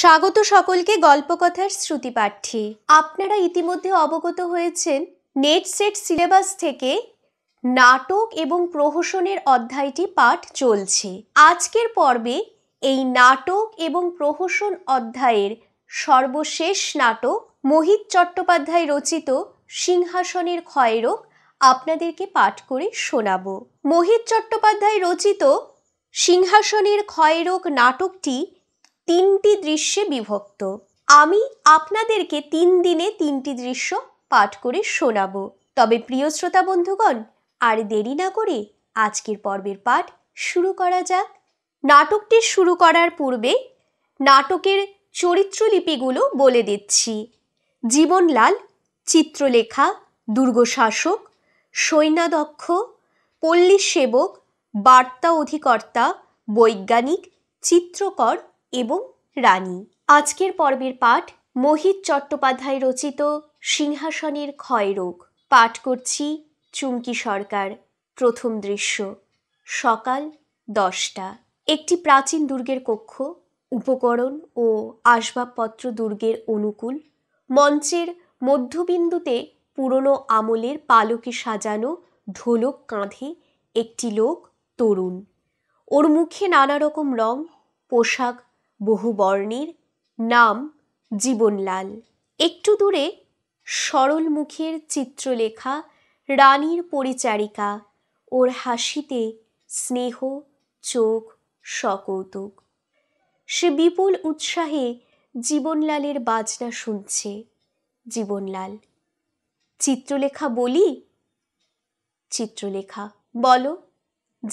স্বাগত সকলকে গল্পকথার শ্রুতিপাঠ্যে আপনারা ইতিমধ্যে অবগত হয়েছেন নেট সেট সিলেবাস থেকে নাটক এবং প্রহসনের অধ্যায়টি পাঠ চলছে আজকের পর্বে এই নাটক এবং প্রহসন অধ্যায়ের সর্বশেষ নাটক মোহিত চট্টোপাধ্যায় রচিত সিংহাসনের ক্ষয়রোগ আপনাদেরকে পাঠ করে শোনাব মোহিত চট্টোপাধ্যায় রচিত সিংহাসনের ক্ষয়রোগ নাটকটি তিনটি দৃশ্যে বিভক্ত আমি আপনাদেরকে তিন দিনে তিনটি দৃশ্য পাঠ করে শোনাব তবে প্রিয় শ্রোতা বন্ধুগণ আর দেরি না করে আজকের পর্বের পাঠ শুরু করা যাক নাটকটি শুরু করার পূর্বে নাটকের চরিত্রলিপিগুলো বলে দিচ্ছি জীবনলাল চিত্রলেখা দুর্গশাসক সৈন্যাদক্ষ পল্লী সেবক বার্তা অধিকর্তা বৈজ্ঞানিক চিত্রকর এবং রানী আজকের পর্বের পাঠ মোহিত চট্টোপাধ্যায় রচিত সিংহাসনের ক্ষয়রোগ পাঠ করছি চুমকি সরকার প্রথম দৃশ্য সকাল দশটা একটি প্রাচীন দুর্গের কক্ষ উপকরণ ও আসবাবপত্র দুর্গের অনুকূল মঞ্চের মধ্যবিন্দুতে পুরনো আমলের পালকে সাজানো ঢোলক কাঁধে একটি লোক তরুণ ওর মুখে নানা রকম রং পোশাক বহু বর্ণের নাম জীবনলাল একটু দূরে সরল মুখের চিত্রলেখা রানীর পরিচারিকা ওর হাসিতে স্নেহ চোখ সকৌতুক সে বিপুল উৎসাহে জীবনলালের বাজনা শুনছে জীবনলাল চিত্রলেখা বলি চিত্রলেখা বলো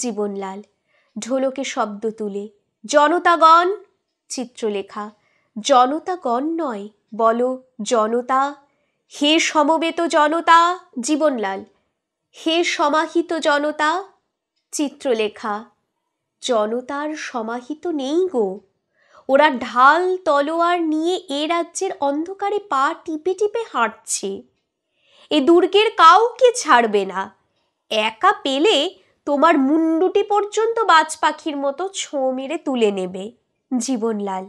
জীবনলাল ঢোলকে শব্দ তুলে জনতাগণ চিত্রলেখা জনতাগণ নয় বলো জনতা হে সমবেত জনতা জীবনলাল হে সমাহিত জনতা চিত্রলেখা জনতার সমাহিত নেই গো ওরা ঢাল তলোয়ার নিয়ে এ রাজ্যের অন্ধকারে পা টিপে টিপে হাঁটছে এ দুর্গের কাউকে ছাড়বে না একা পেলে তোমার মুন্ডুটি পর্যন্ত বাজ পাখির মতো ছোঁ মেরে তুলে নেবে জীবনলাল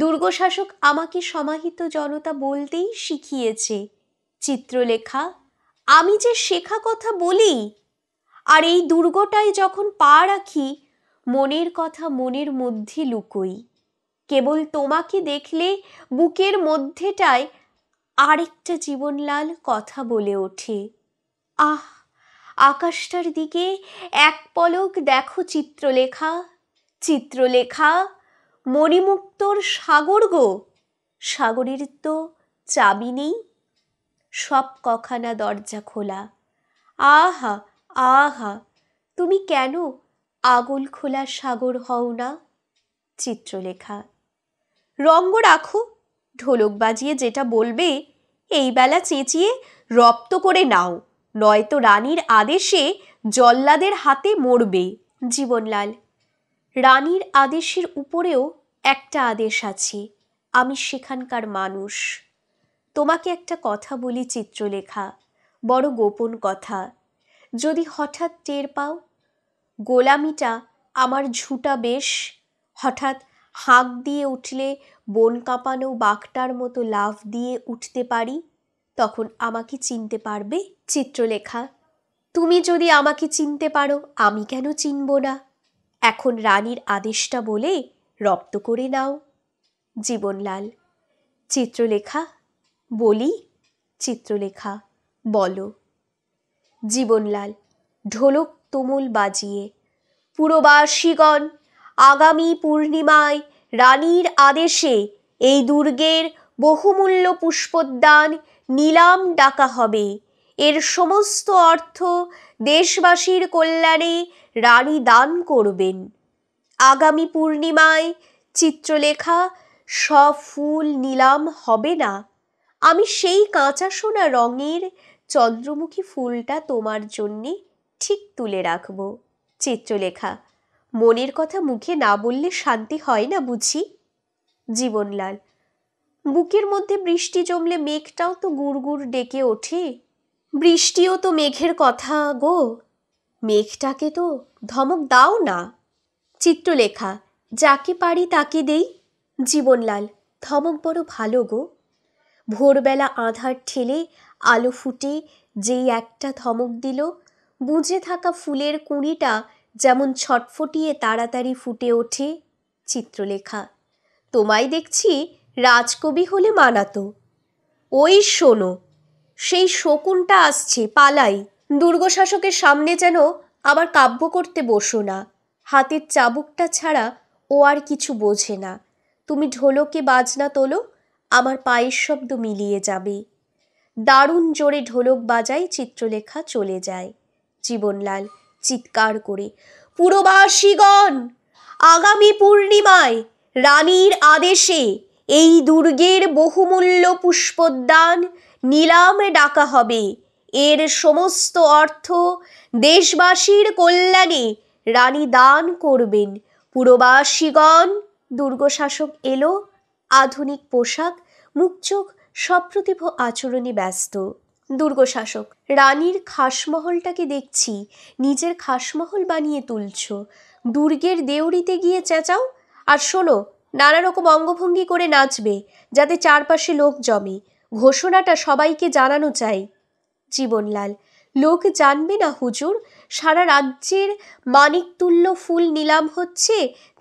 দুর্গশাসক আমাকে সমাহিত জনতা বলতেই শিখিয়েছে চিত্রলেখা আমি যে শেখা কথা বলি আর এই দুর্গটায় যখন পা রাখি মনের কথা মনের মধ্যে লুকোই কেবল তোমাকে দেখলে বুকের মধ্যেটায় আরেকটা জীবনলাল কথা বলে ওঠে আহ আকাশটার দিকে এক পলক দেখো চিত্রলেখা চিত্রলেখা মণিমুক্তর সাগর গো সাগরের তো চাবি নেই সব কখানা দরজা খোলা আহা আহা তুমি কেন আগল খোলা সাগর হও না চিত্রলেখা রঙ্গ রাখো ঢোলক বাজিয়ে যেটা বলবে এই বেলা চেঁচিয়ে রপ্ত করে নাও নয়তো রানীর আদেশে জল্লাদের হাতে মরবে জীবনলাল রানীর আদেশের উপরেও একটা আদেশ আছে আমি সেখানকার মানুষ তোমাকে একটা কথা বলি চিত্রলেখা বড় গোপন কথা যদি হঠাৎ টের পাও গোলামিটা আমার ঝুটা বেশ হঠাৎ হাঁক দিয়ে উঠলে বন কাঁপানো বাঘটার মতো লাভ দিয়ে উঠতে পারি তখন আমাকে চিনতে পারবে চিত্রলেখা তুমি যদি আমাকে চিনতে পারো আমি কেন চিনব না এখন রানীর আদেশটা বলে রপ্ত করে নাও জীবনলাল চিত্রলেখা বলি চিত্রলেখা বলো জীবনলাল ঢোলক তুমুল বাজিয়ে পুরবাসীগণ আগামী পূর্ণিমায় রানীর আদেশে এই দুর্গের বহুমূল্য পুষ্পোদ্যান নিলাম ডাকা হবে এর সমস্ত অর্থ দেশবাসীর কল্যাণে রানী দান করবেন আগামী পূর্ণিমায় চিত্রলেখা সব ফুল নিলাম হবে না আমি সেই কাঁচা সোনা রঙের চন্দ্রমুখী ফুলটা তোমার জন্যে ঠিক তুলে রাখব চিত্রলেখা মনের কথা মুখে না বললে শান্তি হয় না বুঝি জীবনলাল বুকের মধ্যে বৃষ্টি জমলে মেঘটাও তো গুড় ডেকে ওঠে বৃষ্টিও তো মেঘের কথা গো মেঘটাকে তো ধমক দাও না চিত্রলেখা যাকে পারি তাকে দেই জীবনলাল ধমক বড় ভালো গো ভোরবেলা আধার ঠেলে আলো ফুটে যেই একটা ধমক দিল বুঝে থাকা ফুলের কুঁড়িটা যেমন ছটফটিয়ে তাড়াতাড়ি ফুটে ওঠে চিত্রলেখা তোমায় দেখছি রাজকবি হলে মানাতো ওই শোনো সেই শকুনটা আসছে পালাই দুর্গশাসকের সামনে যেন আবার কাব্য করতে বসো না হাতের চাবুকটা ছাড়া ও আর কিছু বোঝে না তুমি ঢোলকে বাজনা তোলো আমার পায়ের শব্দ মিলিয়ে যাবে দারুণ জোরে ঢোলক বাজায় চিত্রলেখা চলে যায় জীবনলাল চিৎকার করে পুরবাসীগণ আগামী পূর্ণিমায় রানীর আদেশে এই দুর্গের বহুমূল্য পুষ্পোদ্যান নিলামে ডাকা হবে এর সমস্ত অর্থ দেশবাসীর কল্যাণে রানী দান করবেন পুরবাসীগণ দুর্গশাসক এলো আধুনিক পোশাক মুখচোখ সপ্রতিভ আচরণে ব্যস্ত দুর্গশাসক রানীর খাসমহলটাকে দেখছি নিজের খাসমহল বানিয়ে তুলছ দুর্গের দেউড়িতে গিয়ে চেঁচাও আর শোনো নানা রকম অঙ্গভঙ্গি করে নাচবে যাতে চারপাশে লোক জমে ঘোষণাটা সবাইকে জানানো চাই জীবনলাল লোক জানবে না হুজুর সারা রাজ্যের মানিকতুল্য ফুল নিলাম হচ্ছে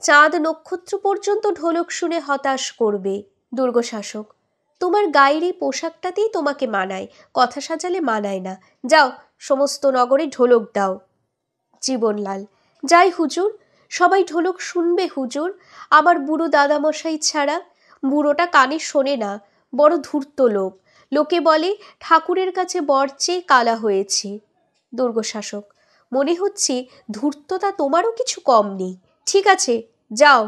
চাঁদ নক্ষত্র পর্যন্ত ঢোলক শুনে হতাশ করবে দুর্গশাসক তোমার গায়ের এই পোশাকটাতেই তোমাকে মানায় কথা সাজালে মানায় না যাও সমস্ত নগরে ঢোলক দাও জীবনলাল যাই হুজুর সবাই ঢোলক শুনবে হুজুর আমার বুড়ো দাদামশাই ছাড়া বুড়োটা কানে শোনে না বড় ধূর্ত লোক লোকে বলে ঠাকুরের কাছে বর চেয়ে কালা হয়েছে দুর্গশাসক মনে হচ্ছে ধূর্ততা তোমারও কিছু কম নেই ঠিক আছে যাও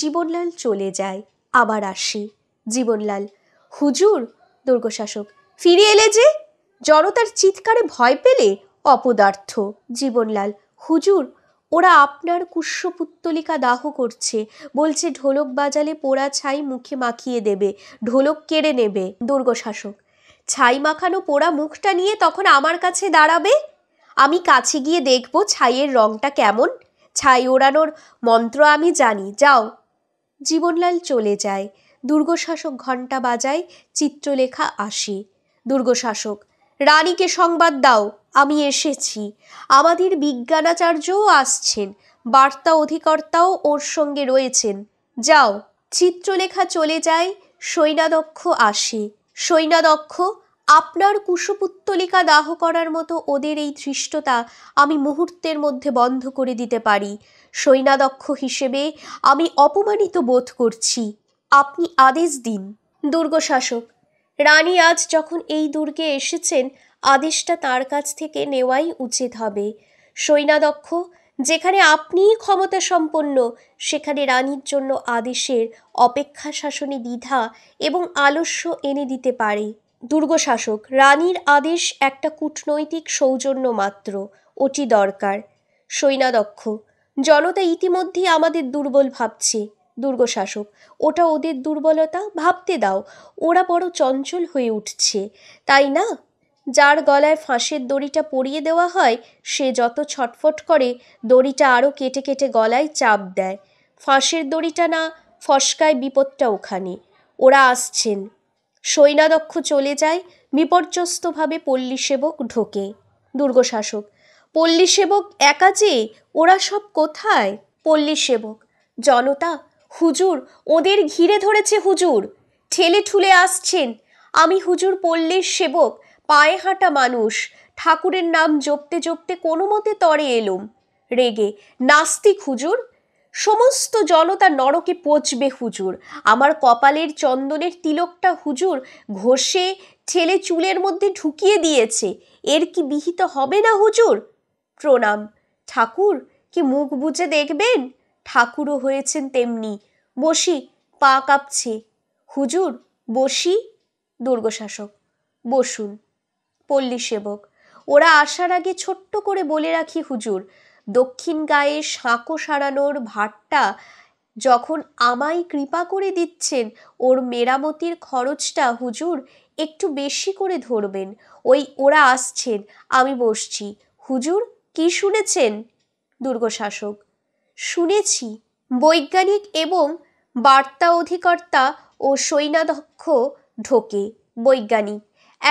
জীবনলাল চলে যায় আবার আসি জীবনলাল হুজুর দুর্গশাসক ফিরে এলে যে জড়তার চিৎকারে ভয় পেলে অপদার্থ জীবনলাল হুজুর ওরা আপনার কুষ্যপুত্তলিকা দাহ করছে বলছে ঢোলক বাজালে পোড়া ছাই মুখে মাখিয়ে দেবে ঢোলক কেড়ে নেবে দুর্গশাসক ছাই মাখানো পোড়া মুখটা নিয়ে তখন আমার কাছে দাঁড়াবে আমি কাছে গিয়ে দেখব ছাইয়ের রঙটা কেমন ছাই ওড়ানোর মন্ত্র আমি জানি যাও জীবনলাল চলে যায় দুর্গশাসক ঘণ্টা বাজায় চিত্রলেখা আসি দুর্গশাসক রানীকে সংবাদ দাও আমি এসেছি আমাদের বিজ্ঞানাচার্যও আসছেন বার্তা অধিকর্তাও ওর সঙ্গে রয়েছেন যাও চিত্রলেখা চলে যায় সৈনাদক্ষ আসে সৈনাদক্ষ আপনার কুশপুত্তলিকা দাহ করার মতো ওদের এই ধৃষ্টতা আমি মুহূর্তের মধ্যে বন্ধ করে দিতে পারি সৈনাদক্ষ হিসেবে আমি অপমানিত বোধ করছি আপনি আদেশ দিন দুর্গশাসক রানী আজ যখন এই দুর্গে এসেছেন আদেশটা তার কাছ থেকে নেওয়াই উচিত হবে সৈনাদক্ষ যেখানে আপনিই ক্ষমতা সম্পন্ন সেখানে রানীর জন্য আদেশের অপেক্ষা শাসনে দ্বিধা এবং আলস্য এনে দিতে পারে দুর্গশাসক রানীর আদেশ একটা কূটনৈতিক সৌজন্য মাত্র ওটি দরকার সৈনাদক্ষ জনতা ইতিমধ্যেই আমাদের দুর্বল ভাবছে দুর্গশাসক ওটা ওদের দুর্বলতা ভাবতে দাও ওরা বড় চঞ্চল হয়ে উঠছে তাই না যার গলায় ফাঁসের দড়িটা পরিয়ে দেওয়া হয় সে যত ছটফট করে দড়িটা আরও কেটে কেটে গলায় চাপ দেয় ফাঁসের দড়িটা না ফসকায় বিপদটা ওখানে ওরা আসছেন সৈনাদক্ষ চলে যায় বিপর্যস্তভাবে পল্লীসেবক ঢোকে দুর্গশাসক পল্লীসেবক একা যে ওরা সব কোথায় পল্লীসেবক জনতা হুজুর ওদের ঘিরে ধরেছে হুজুর ঠেলে ঠুলে আসছেন আমি হুজুর পল্লীর সেবক পায়ে হাঁটা মানুষ ঠাকুরের নাম জপতে জপতে কোনো মতে তরে এলুম রেগে নাস্তিক হুজুর সমস্ত জনতা নরকে পচবে হুজুর আমার কপালের চন্দনের তিলকটা হুজুর ঘষে ছেলে চুলের মধ্যে ঢুকিয়ে দিয়েছে এর কি বিহিত হবে না হুজুর প্রণাম ঠাকুর কি মুখ বুঝে দেখবেন ঠাকুরও হয়েছেন তেমনি বসি পা কাঁপছে হুজুর বসি দুর্গশাসক বসুন পল্লী সেবক ওরা আসার আগে ছোট্ট করে বলে রাখি হুজুর দক্ষিণ গায়ে সাঁকো সারানোর ভাটটা যখন আমায় কৃপা করে দিচ্ছেন ওর মেরামতির খরচটা হুজুর একটু বেশি করে ধরবেন ওই ওরা আসছেন আমি বসছি হুজুর কি শুনেছেন দুর্গশাসক শুনেছি বৈজ্ঞানিক এবং বার্তা অধিকর্তা ও সৈনাধ্যক্ষ ঢোকে বৈজ্ঞানিক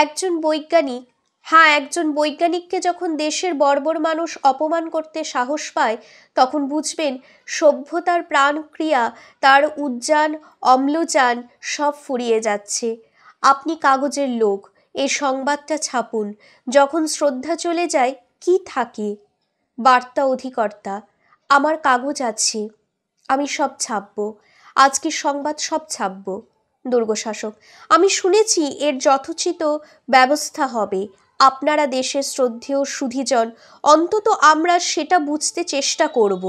একজন বৈজ্ঞানিক হ্যাঁ একজন বৈজ্ঞানিককে যখন দেশের বর্বর মানুষ অপমান করতে সাহস পায় তখন বুঝবেন সভ্যতার প্রাণক্রিয়া তার উজ্জান অম্লজান সব ফুরিয়ে যাচ্ছে আপনি কাগজের লোক এ সংবাদটা ছাপুন যখন শ্রদ্ধা চলে যায় কি থাকে বার্তা অধিকর্তা আমার কাগজ আছে আমি সব ছাপব আজকে সংবাদ সব ছাপব দুর্গশাসক আমি শুনেছি এর যথোচিত ব্যবস্থা হবে আপনারা দেশের শ্রদ্ধেয় সুধিজন অন্তত আমরা সেটা বুঝতে চেষ্টা করব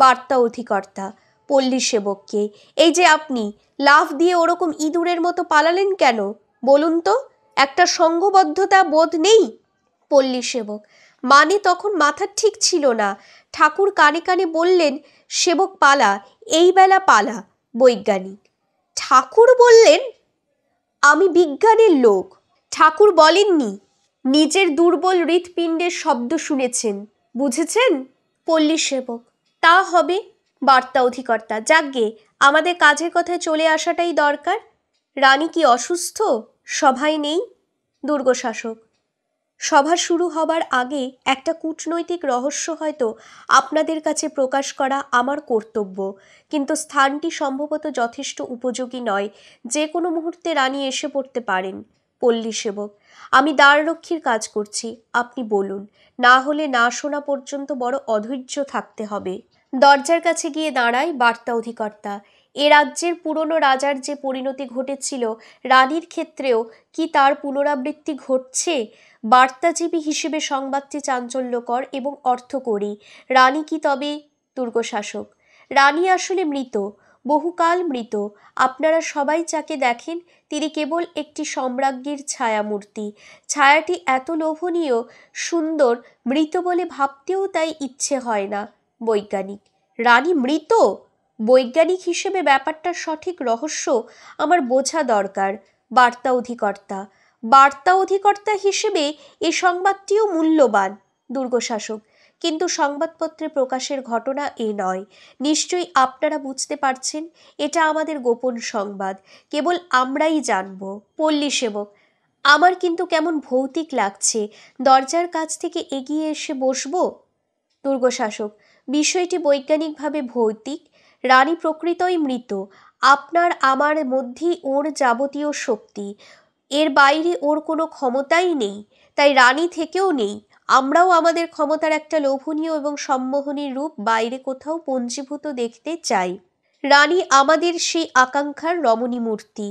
বার্তা অধিকর্তা পল্লী সেবককে এই যে আপনি লাভ দিয়ে ওরকম ইঁদুরের মতো পালালেন কেন বলুন তো একটা সংঘবদ্ধতা বোধ নেই পল্লী সেবক মানে তখন মাথা ঠিক ছিল না ঠাকুর কানে কানে বললেন সেবক পালা এই বেলা পালা বৈজ্ঞানিক ঠাকুর বললেন আমি বিজ্ঞানের লোক ঠাকুর বলেননি নিজের দুর্বল হৃৎপিণ্ডের শব্দ শুনেছেন বুঝেছেন পল্লী সেবক তা হবে বার্তা অধিকর্তা যাজ্ঞে আমাদের কাজের কথায় চলে আসাটাই দরকার রানী কি অসুস্থ সভায় নেই দুর্গশাসক সভা শুরু হবার আগে একটা কূটনৈতিক রহস্য হয়তো আপনাদের কাছে প্রকাশ করা আমার কর্তব্য কিন্তু স্থানটি সম্ভবত যথেষ্ট উপযোগী নয় যে কোনো মুহূর্তে রানী এসে পড়তে পারেন পল্লী সেবক আমি দ্বাররক্ষীর কাজ করছি আপনি বলুন না হলে না শোনা পর্যন্ত বড় অধৈর্য থাকতে হবে দরজার কাছে গিয়ে দাঁড়ায় বার্তা অধিকর্তা এ রাজ্যের পুরনো রাজার যে পরিণতি ঘটেছিল রানীর ক্ষেত্রেও কি তার পুনরাবৃত্তি ঘটছে বার্তাজীবী হিসেবে সংবাদটি চাঞ্চল্যকর এবং অর্থকরী রানী কি তবে দুর্গশাসক শাসক রানী আসলে মৃত বহুকাল মৃত আপনারা সবাই যাকে দেখেন তিনি কেবল একটি সম্রাজ্ঞীর ছায়ামূর্তি ছায়াটি এত লোভনীয় সুন্দর মৃত বলে ভাবতেও তাই ইচ্ছে হয় না বৈজ্ঞানিক রানী মৃত বৈজ্ঞানিক হিসেবে ব্যাপারটার সঠিক রহস্য আমার বোঝা দরকার বার্তা অধিকর্তা বার্তা অধিকর্তা হিসেবে এ সংবাদটিও মূল্যবান দুর্গশাসক কিন্তু সংবাদপত্রে প্রকাশের ঘটনা এ নয় নিশ্চয়ই আপনারা বুঝতে পারছেন এটা আমাদের গোপন সংবাদ কেবল আমরাই জানব পল্লী সেবক আমার কিন্তু কেমন ভৌতিক লাগছে দরজার কাছ থেকে এগিয়ে এসে বসব দুর্গশাসক বিষয়টি বৈজ্ঞানিকভাবে ভৌতিক রানী প্রকৃতই মৃত আপনার আমার মধ্যেই ওর যাবতীয় শক্তি এর বাইরে ওর কোনো ক্ষমতাই নেই তাই রানী থেকেও নেই আমরাও আমাদের ক্ষমতার একটা লোভনীয় এবং সম্মোহনী রূপ বাইরে কোথাও পঞ্জীভূত দেখতে চাই রানী আমাদের সেই আকাঙ্ক্ষার রমণী মূর্তি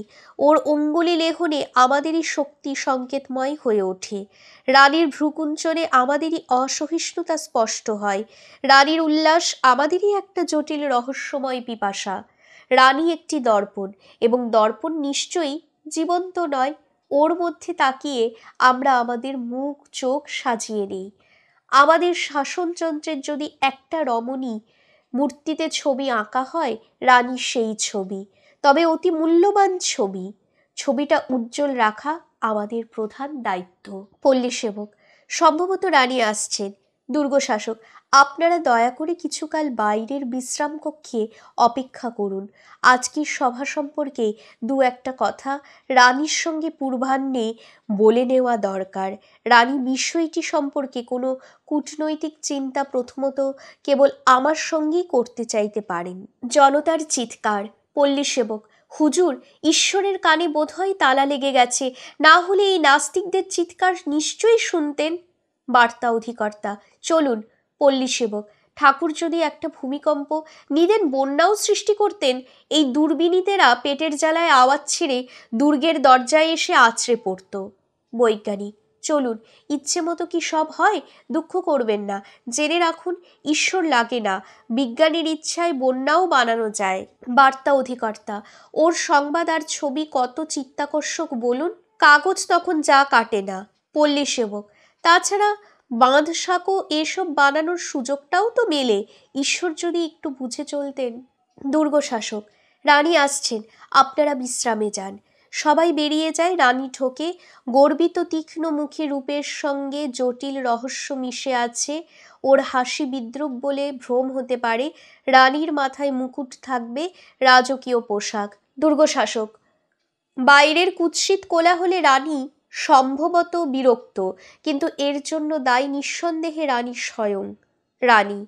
ওর অঙ্গুলি লেহনে আমাদেরই শক্তি সংকেতময় হয়ে ওঠে রানীর ভ্রুকুঞ্চনে আমাদেরই অসহিষ্ণুতা স্পষ্ট হয় রানীর উল্লাস আমাদেরই একটা জটিল রহস্যময় পিপাসা রানী একটি দর্পণ এবং দর্পণ নিশ্চয়ই জীবন্ত নয় ওর মধ্যে তাকিয়ে আমরা আমাদের মুখ চোখ সাজিয়ে নিই আমাদের শাসনযন্ত্রের যদি একটা রমণী মূর্তিতে ছবি আঁকা হয় রানী সেই ছবি তবে অতি মূল্যবান ছবি ছবিটা উজ্জ্বল রাখা আমাদের প্রধান দায়িত্ব পল্লী সেবক সম্ভবত রানী আসছেন দুর্গশাসক আপনারা দয়া করে কিছুকাল বাইরের বিশ্রাম কক্ষে অপেক্ষা করুন আজকের সভা সম্পর্কে দু একটা কথা রানীর সঙ্গে পূর্বাহ্নে বলে নেওয়া দরকার রানী বিষয়টি সম্পর্কে কোনো কূটনৈতিক চিন্তা প্রথমত কেবল আমার সঙ্গেই করতে চাইতে পারেন জনতার চিৎকার পল্লী সেবক হুজুর ঈশ্বরের কানে বোধহয় তালা লেগে গেছে না হলে এই নাস্তিকদের চিৎকার নিশ্চয়ই শুনতেন বার্তা অধিকর্তা চলুন পল্লী সেবক ঠাকুর যদি একটা ভূমিকম্প নিদেন বন্যাও সৃষ্টি করতেন এই দুর্বিনীতেরা পেটের জ্বালায় আওয়াজ ছেড়ে দুর্গের দরজায় এসে আছড়ে পড়ত বৈজ্ঞানিক চলুন ইচ্ছে মতো কি সব হয় দুঃখ করবেন না জেনে রাখুন ঈশ্বর লাগে না বিজ্ঞানীর ইচ্ছায় বন্যাও বানানো যায় বার্তা অধিকর্তা ওর সংবাদ আর ছবি কত চিত্তাকর্ষক বলুন কাগজ তখন যা কাটে না পল্লী সেবক তাছাড়া বাঁধ সাঁকো এসব বানানোর সুযোগটাও তো মেলে ঈশ্বর যদি একটু বুঝে চলতেন দুর্গশাসক রানী আসছেন আপনারা বিশ্রামে যান সবাই বেরিয়ে যায় রানী ঠোকে গর্বিত তীক্ষ্ণ মুখে রূপের সঙ্গে জটিল রহস্য মিশে আছে ওর হাসি বিদ্রুপ বলে ভ্রম হতে পারে রানীর মাথায় মুকুট থাকবে রাজকীয় পোশাক দুর্গশাসক বাইরের কুৎসিত কোলাহলে রানী সম্ভবত বিরক্ত কিন্তু এর জন্য দায়ী নিঃসন্দেহে রানী স্বয়ং রানী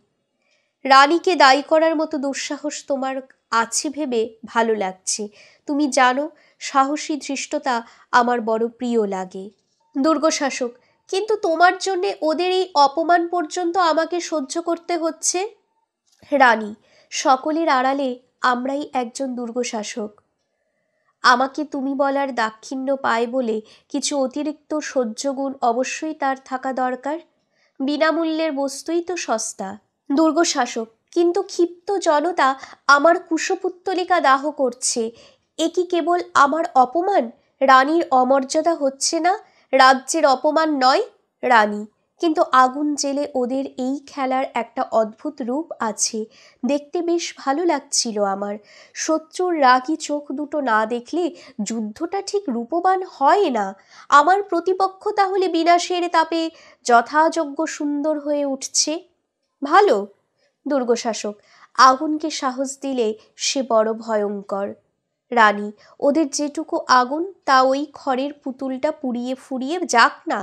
রানীকে দায়ী করার মতো দুঃসাহস তোমার আছে ভেবে ভালো লাগছে তুমি জানো সাহসী ধৃষ্টতা আমার বড় প্রিয় লাগে দুর্গশাসক কিন্তু তোমার জন্যে ওদের এই অপমান পর্যন্ত আমাকে সহ্য করতে হচ্ছে রানী সকলের আড়ালে আমরাই একজন দুর্গশাসক আমাকে তুমি বলার দাক্ষিণ্য পায় বলে কিছু অতিরিক্ত সহ্যগুণ অবশ্যই তার থাকা দরকার বিনামূল্যের বস্তুই তো সস্তা দুর্গশাসক কিন্তু ক্ষিপ্ত জনতা আমার কুশপুত্তলিকা দাহ করছে এ কি কেবল আমার অপমান রানীর অমর্যাদা হচ্ছে না রাজ্যের অপমান নয় রানী কিন্তু আগুন জেলে ওদের এই খেলার একটা অদ্ভুত রূপ আছে দেখতে বেশ ভালো লাগছিল আমার শত্রুর রাগি চোখ দুটো না দেখলে যুদ্ধটা ঠিক রূপবান হয় না আমার প্রতিপক্ষ তাহলে বিনাশের তাপে যথাযোগ্য সুন্দর হয়ে উঠছে ভালো দুর্গশাসক আগুনকে সাহস দিলে সে বড় ভয়ঙ্কর রানী ওদের যেটুকু আগুন তা ওই খড়ের পুতুলটা পুড়িয়ে ফুরিয়ে যাক না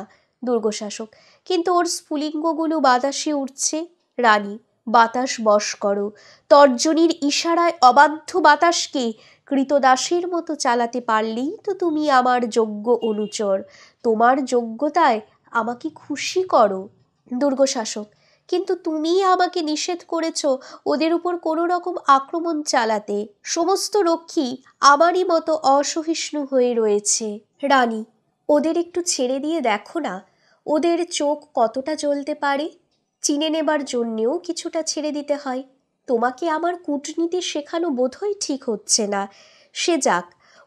দুর্গশাসক কিন্তু ওর স্ফুলিঙ্গগুলো বাতাসে উঠছে রানী বাতাস বশ করো তর্জনীর ইশারায় অবাধ্য বাতাসকে কৃতদাসের মতো চালাতে পারলেই তো তুমি আমার যোগ্য অনুচর তোমার যোগ্যতায় আমাকে খুশি করো দুর্গশাসক কিন্তু তুমি আমাকে নিষেধ করেছ ওদের উপর কোনো রকম আক্রমণ চালাতে সমস্ত রক্ষী আমারই মতো অসহিষ্ণু হয়ে রয়েছে রানী ওদের একটু ছেড়ে দিয়ে দেখো না ওদের চোখ কতটা জ্বলতে পারে চিনে নেবার জন্যেও কিছুটা ছেড়ে দিতে হয় তোমাকে আমার কূটনীতি শেখানো বোধহয় ঠিক হচ্ছে না সে যাক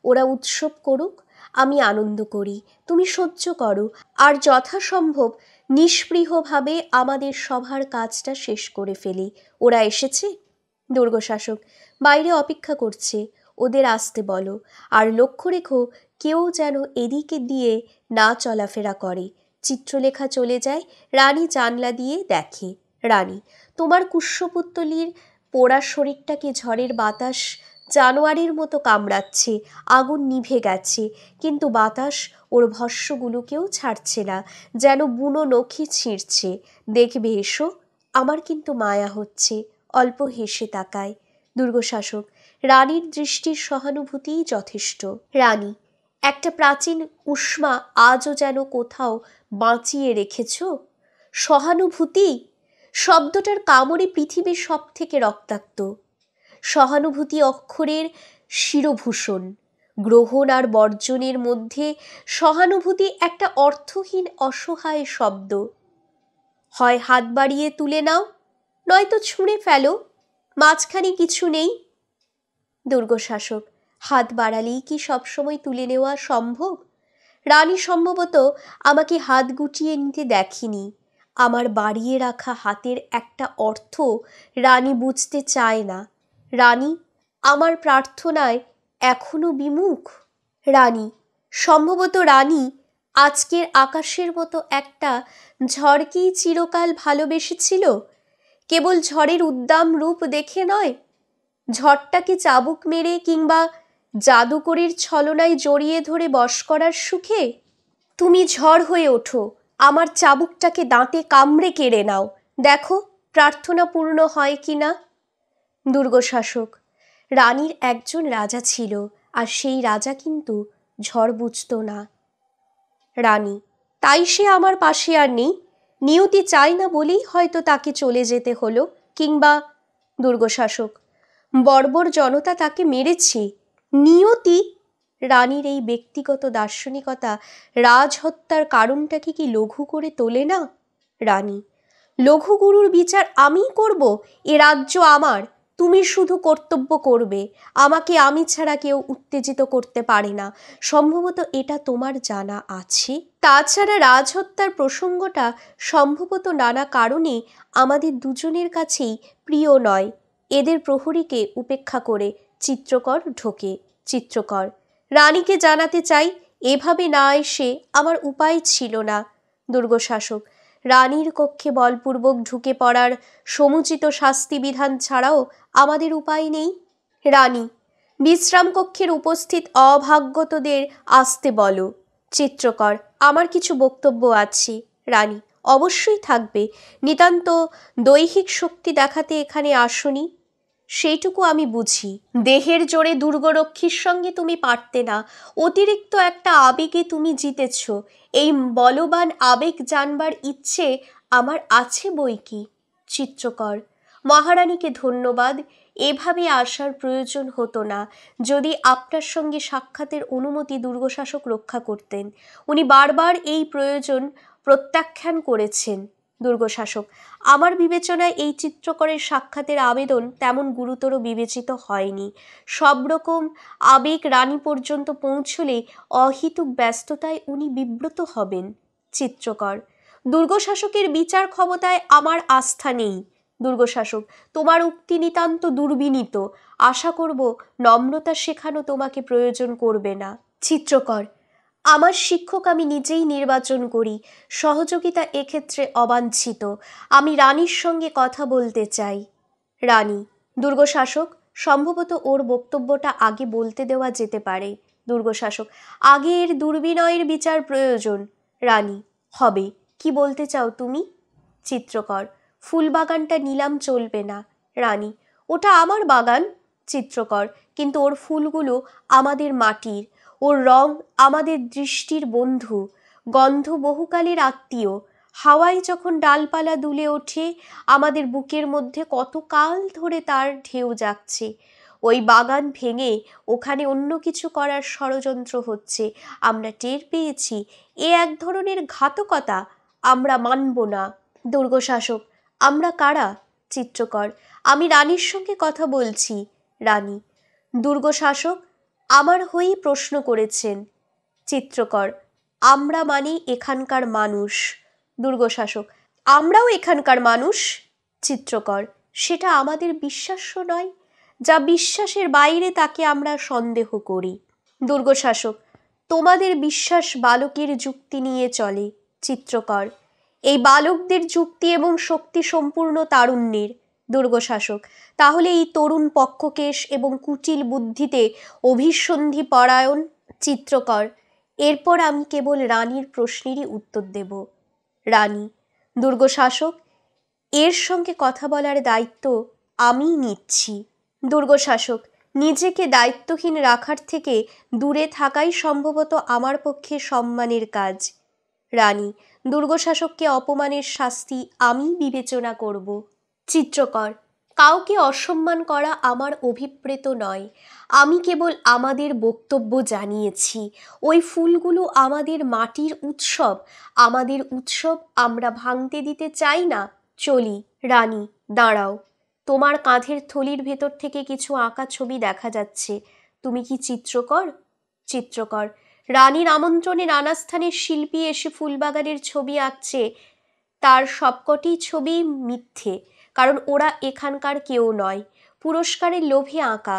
ওরা উৎসব করুক আমি আনন্দ করি তুমি সহ্য করো আর যথাসম্ভব নিষ্পৃহভাবে আমাদের সভার কাজটা শেষ করে ফেলি ওরা এসেছে দুর্গশাসক বাইরে অপেক্ষা করছে ওদের আসতে বলো আর লক্ষ্য রেখো কেউ যেন এদিকে দিয়ে না চলাফেরা করে চিত্রলেখা চলে যায় রানী জানলা দিয়ে দেখে রানী তোমার কুষ্যপুত্তলির পোড়া শরীরটাকে ঝড়ের বাতাস জানোয়ারের মতো কামড়াচ্ছে আগুন নিভে গেছে কিন্তু বাতাস ওর ভস্যগুলোকেও ছাড়ছে না যেন বুনো নখি ছিঁড়ছে দেখবে এসো আমার কিন্তু মায়া হচ্ছে অল্প হেসে তাকায় দুর্গশাসক রানীর দৃষ্টির সহানুভূতিই যথেষ্ট রানী একটা প্রাচীন উষ্মা আজও যেন কোথাও বাঁচিয়ে রেখেছ সহানুভূতি শব্দটার কামড়ে পৃথিবীর সব থেকে রক্তাক্ত সহানুভূতি অক্ষরের শিরভূষণ গ্রহণ আর বর্জনের মধ্যে সহানুভূতি একটা অর্থহীন অসহায় শব্দ হয় হাত বাড়িয়ে তুলে নাও নয়তো ছুঁড়ে ফেলো মাঝখানে কিছু নেই দুর্গশাসক হাত বাড়ালেই কি সবসময় তুলে নেওয়া সম্ভব রানী সম্ভবত আমাকে হাত গুটিয়ে নিতে দেখেনি আমার বাড়িয়ে রাখা হাতের একটা অর্থ রানী বুঝতে চায় না রানী আমার প্রার্থনায় এখনও বিমুখ রানী সম্ভবত রানী আজকের আকাশের মতো একটা ঝড়কেই চিরকাল ভালোবেসেছিল কেবল ঝড়ের উদ্দাম রূপ দেখে নয় ঝড়টাকে চাবুক মেরে কিংবা জাদুকরীর ছলনায় জড়িয়ে ধরে বশ করার সুখে তুমি ঝড় হয়ে ওঠো আমার চাবুকটাকে দাঁতে কামড়ে কেড়ে নাও দেখো প্রার্থনা পূর্ণ হয় কি না দুর্গশাসক রানীর একজন রাজা ছিল আর সেই রাজা কিন্তু ঝড় বুঝত না রানী তাই সে আমার পাশে আর নেই নিয়তি চায় না বলেই হয়তো তাকে চলে যেতে হলো কিংবা দুর্গশাসক বর্বর জনতা তাকে মেরেছে নিয়তি রানীর এই ব্যক্তিগত দার্শনিকতা রাজহত্যার কারণটাকে কি লঘু করে তোলে না রানী লঘুগুরুর বিচার আমিই করব এ রাজ্য আমার তুমি শুধু কর্তব্য করবে আমাকে আমি ছাড়া কেউ উত্তেজিত করতে পারে না সম্ভবত এটা তোমার জানা আছে তাছাড়া রাজহত্যার প্রসঙ্গটা সম্ভবত নানা কারণে আমাদের দুজনের কাছেই প্রিয় নয় এদের প্রহরীকে উপেক্ষা করে চিত্রকর ঢোকে চিত্রকর রানীকে জানাতে চাই এভাবে না এসে আমার উপায় ছিল না দুর্গশাসক রানীর কক্ষে বলপূর্বক ঢুকে পড়ার সমুচিত শাস্তি বিধান ছাড়াও আমাদের উপায় নেই রানী বিশ্রাম কক্ষের উপস্থিত অভাগ্যতদের আসতে বলো চিত্রকর আমার কিছু বক্তব্য আছে রানী অবশ্যই থাকবে নিতান্ত দৈহিক শক্তি দেখাতে এখানে আসুনি সেইটুকু আমি বুঝি দেহের জোরে দুর্গরক্ষীর সঙ্গে তুমি পারতে না অতিরিক্ত একটা আবেগে তুমি জিতেছ এই বলবান আবেগ জানবার ইচ্ছে আমার আছে বই কি চিত্রকর মহারানীকে ধন্যবাদ এভাবে আসার প্রয়োজন হতো না যদি আপনার সঙ্গে সাক্ষাতের অনুমতি দুর্গশাসক রক্ষা করতেন উনি বারবার এই প্রয়োজন প্রত্যাখ্যান করেছেন দুর্গশাসক আমার বিবেচনায় এই চিত্রকরের সাক্ষাতের আবেদন তেমন গুরুতর বিবেচিত হয়নি সব রকম আবেগ রানী পর্যন্ত পৌঁছলে অহিতুক ব্যস্ততায় উনি বিব্রত হবেন চিত্রকর দুর্গশাসকের বিচার ক্ষমতায় আমার আস্থা নেই দুর্গশাসক তোমার উক্তি নিতান্ত দুর্বিনীত আশা করব নম্রতা শেখানো তোমাকে প্রয়োজন করবে না চিত্রকর আমার শিক্ষক আমি নিজেই নির্বাচন করি সহযোগিতা এক্ষেত্রে অবাঞ্ছিত আমি রানীর সঙ্গে কথা বলতে চাই রানী দুর্গশাসক সম্ভবত ওর বক্তব্যটা আগে বলতে দেওয়া যেতে পারে দুর্গশাসক আগে এর দুর্বিনয়ের বিচার প্রয়োজন রানী হবে কি বলতে চাও তুমি চিত্রকর ফুলবাগানটা নিলাম চলবে না রানী ওটা আমার বাগান চিত্রকর কিন্তু ওর ফুলগুলো আমাদের মাটির ও রং আমাদের দৃষ্টির বন্ধু গন্ধ বহুকালের আত্মীয় হাওয়ায় যখন ডালপালা দুলে ওঠে আমাদের বুকের মধ্যে কতকাল ধরে তার ঢেউ যাচ্ছে ওই বাগান ভেঙে ওখানে অন্য কিছু করার ষড়যন্ত্র হচ্ছে আমরা টের পেয়েছি এ এক ধরনের ঘাতকতা আমরা মানব না দুর্গশাসক আমরা কারা চিত্রকর আমি রানীর সঙ্গে কথা বলছি রানী দুর্গশাসক আমার হয়েই প্রশ্ন করেছেন চিত্রকর আমরা মানি এখানকার মানুষ দুর্গশাসক আমরাও এখানকার মানুষ চিত্রকর সেটা আমাদের বিশ্বাস্য নয় যা বিশ্বাসের বাইরে তাকে আমরা সন্দেহ করি দুর্গশাসক তোমাদের বিশ্বাস বালকের যুক্তি নিয়ে চলে চিত্রকর এই বালকদের যুক্তি এবং শক্তি সম্পূর্ণ তারুণ্যের দুর্গশাসক তাহলে এই তরুণ পক্ষকেশ এবং কুটিল বুদ্ধিতে অভিসন্ধি পরায়ণ চিত্রকর এরপর আমি কেবল রানীর প্রশ্নেরই উত্তর দেব রানী দুর্গশাসক এর সঙ্গে কথা বলার দায়িত্ব আমি নিচ্ছি দুর্গশাসক নিজেকে দায়িত্বহীন রাখার থেকে দূরে থাকাই সম্ভবত আমার পক্ষে সম্মানের কাজ রানী দুর্গশাসককে অপমানের শাস্তি আমি বিবেচনা করব চিত্রকর কাউকে অসম্মান করা আমার অভিপ্রেত নয় আমি কেবল আমাদের বক্তব্য জানিয়েছি ওই ফুলগুলো আমাদের মাটির উৎসব আমাদের উৎসব আমরা ভাঙতে দিতে চাই না চলি রানী দাঁড়াও তোমার কাঁধের থলির ভেতর থেকে কিছু আঁকা ছবি দেখা যাচ্ছে তুমি কি চিত্রকর চিত্রকর রানীর আমন্ত্রণে নানা স্থানের শিল্পী এসে ফুলবাগানের ছবি আঁকছে তার সবকটি ছবি মিথ্যে কারণ ওরা এখানকার কেউ নয় পুরস্কারের লোভে আঁকা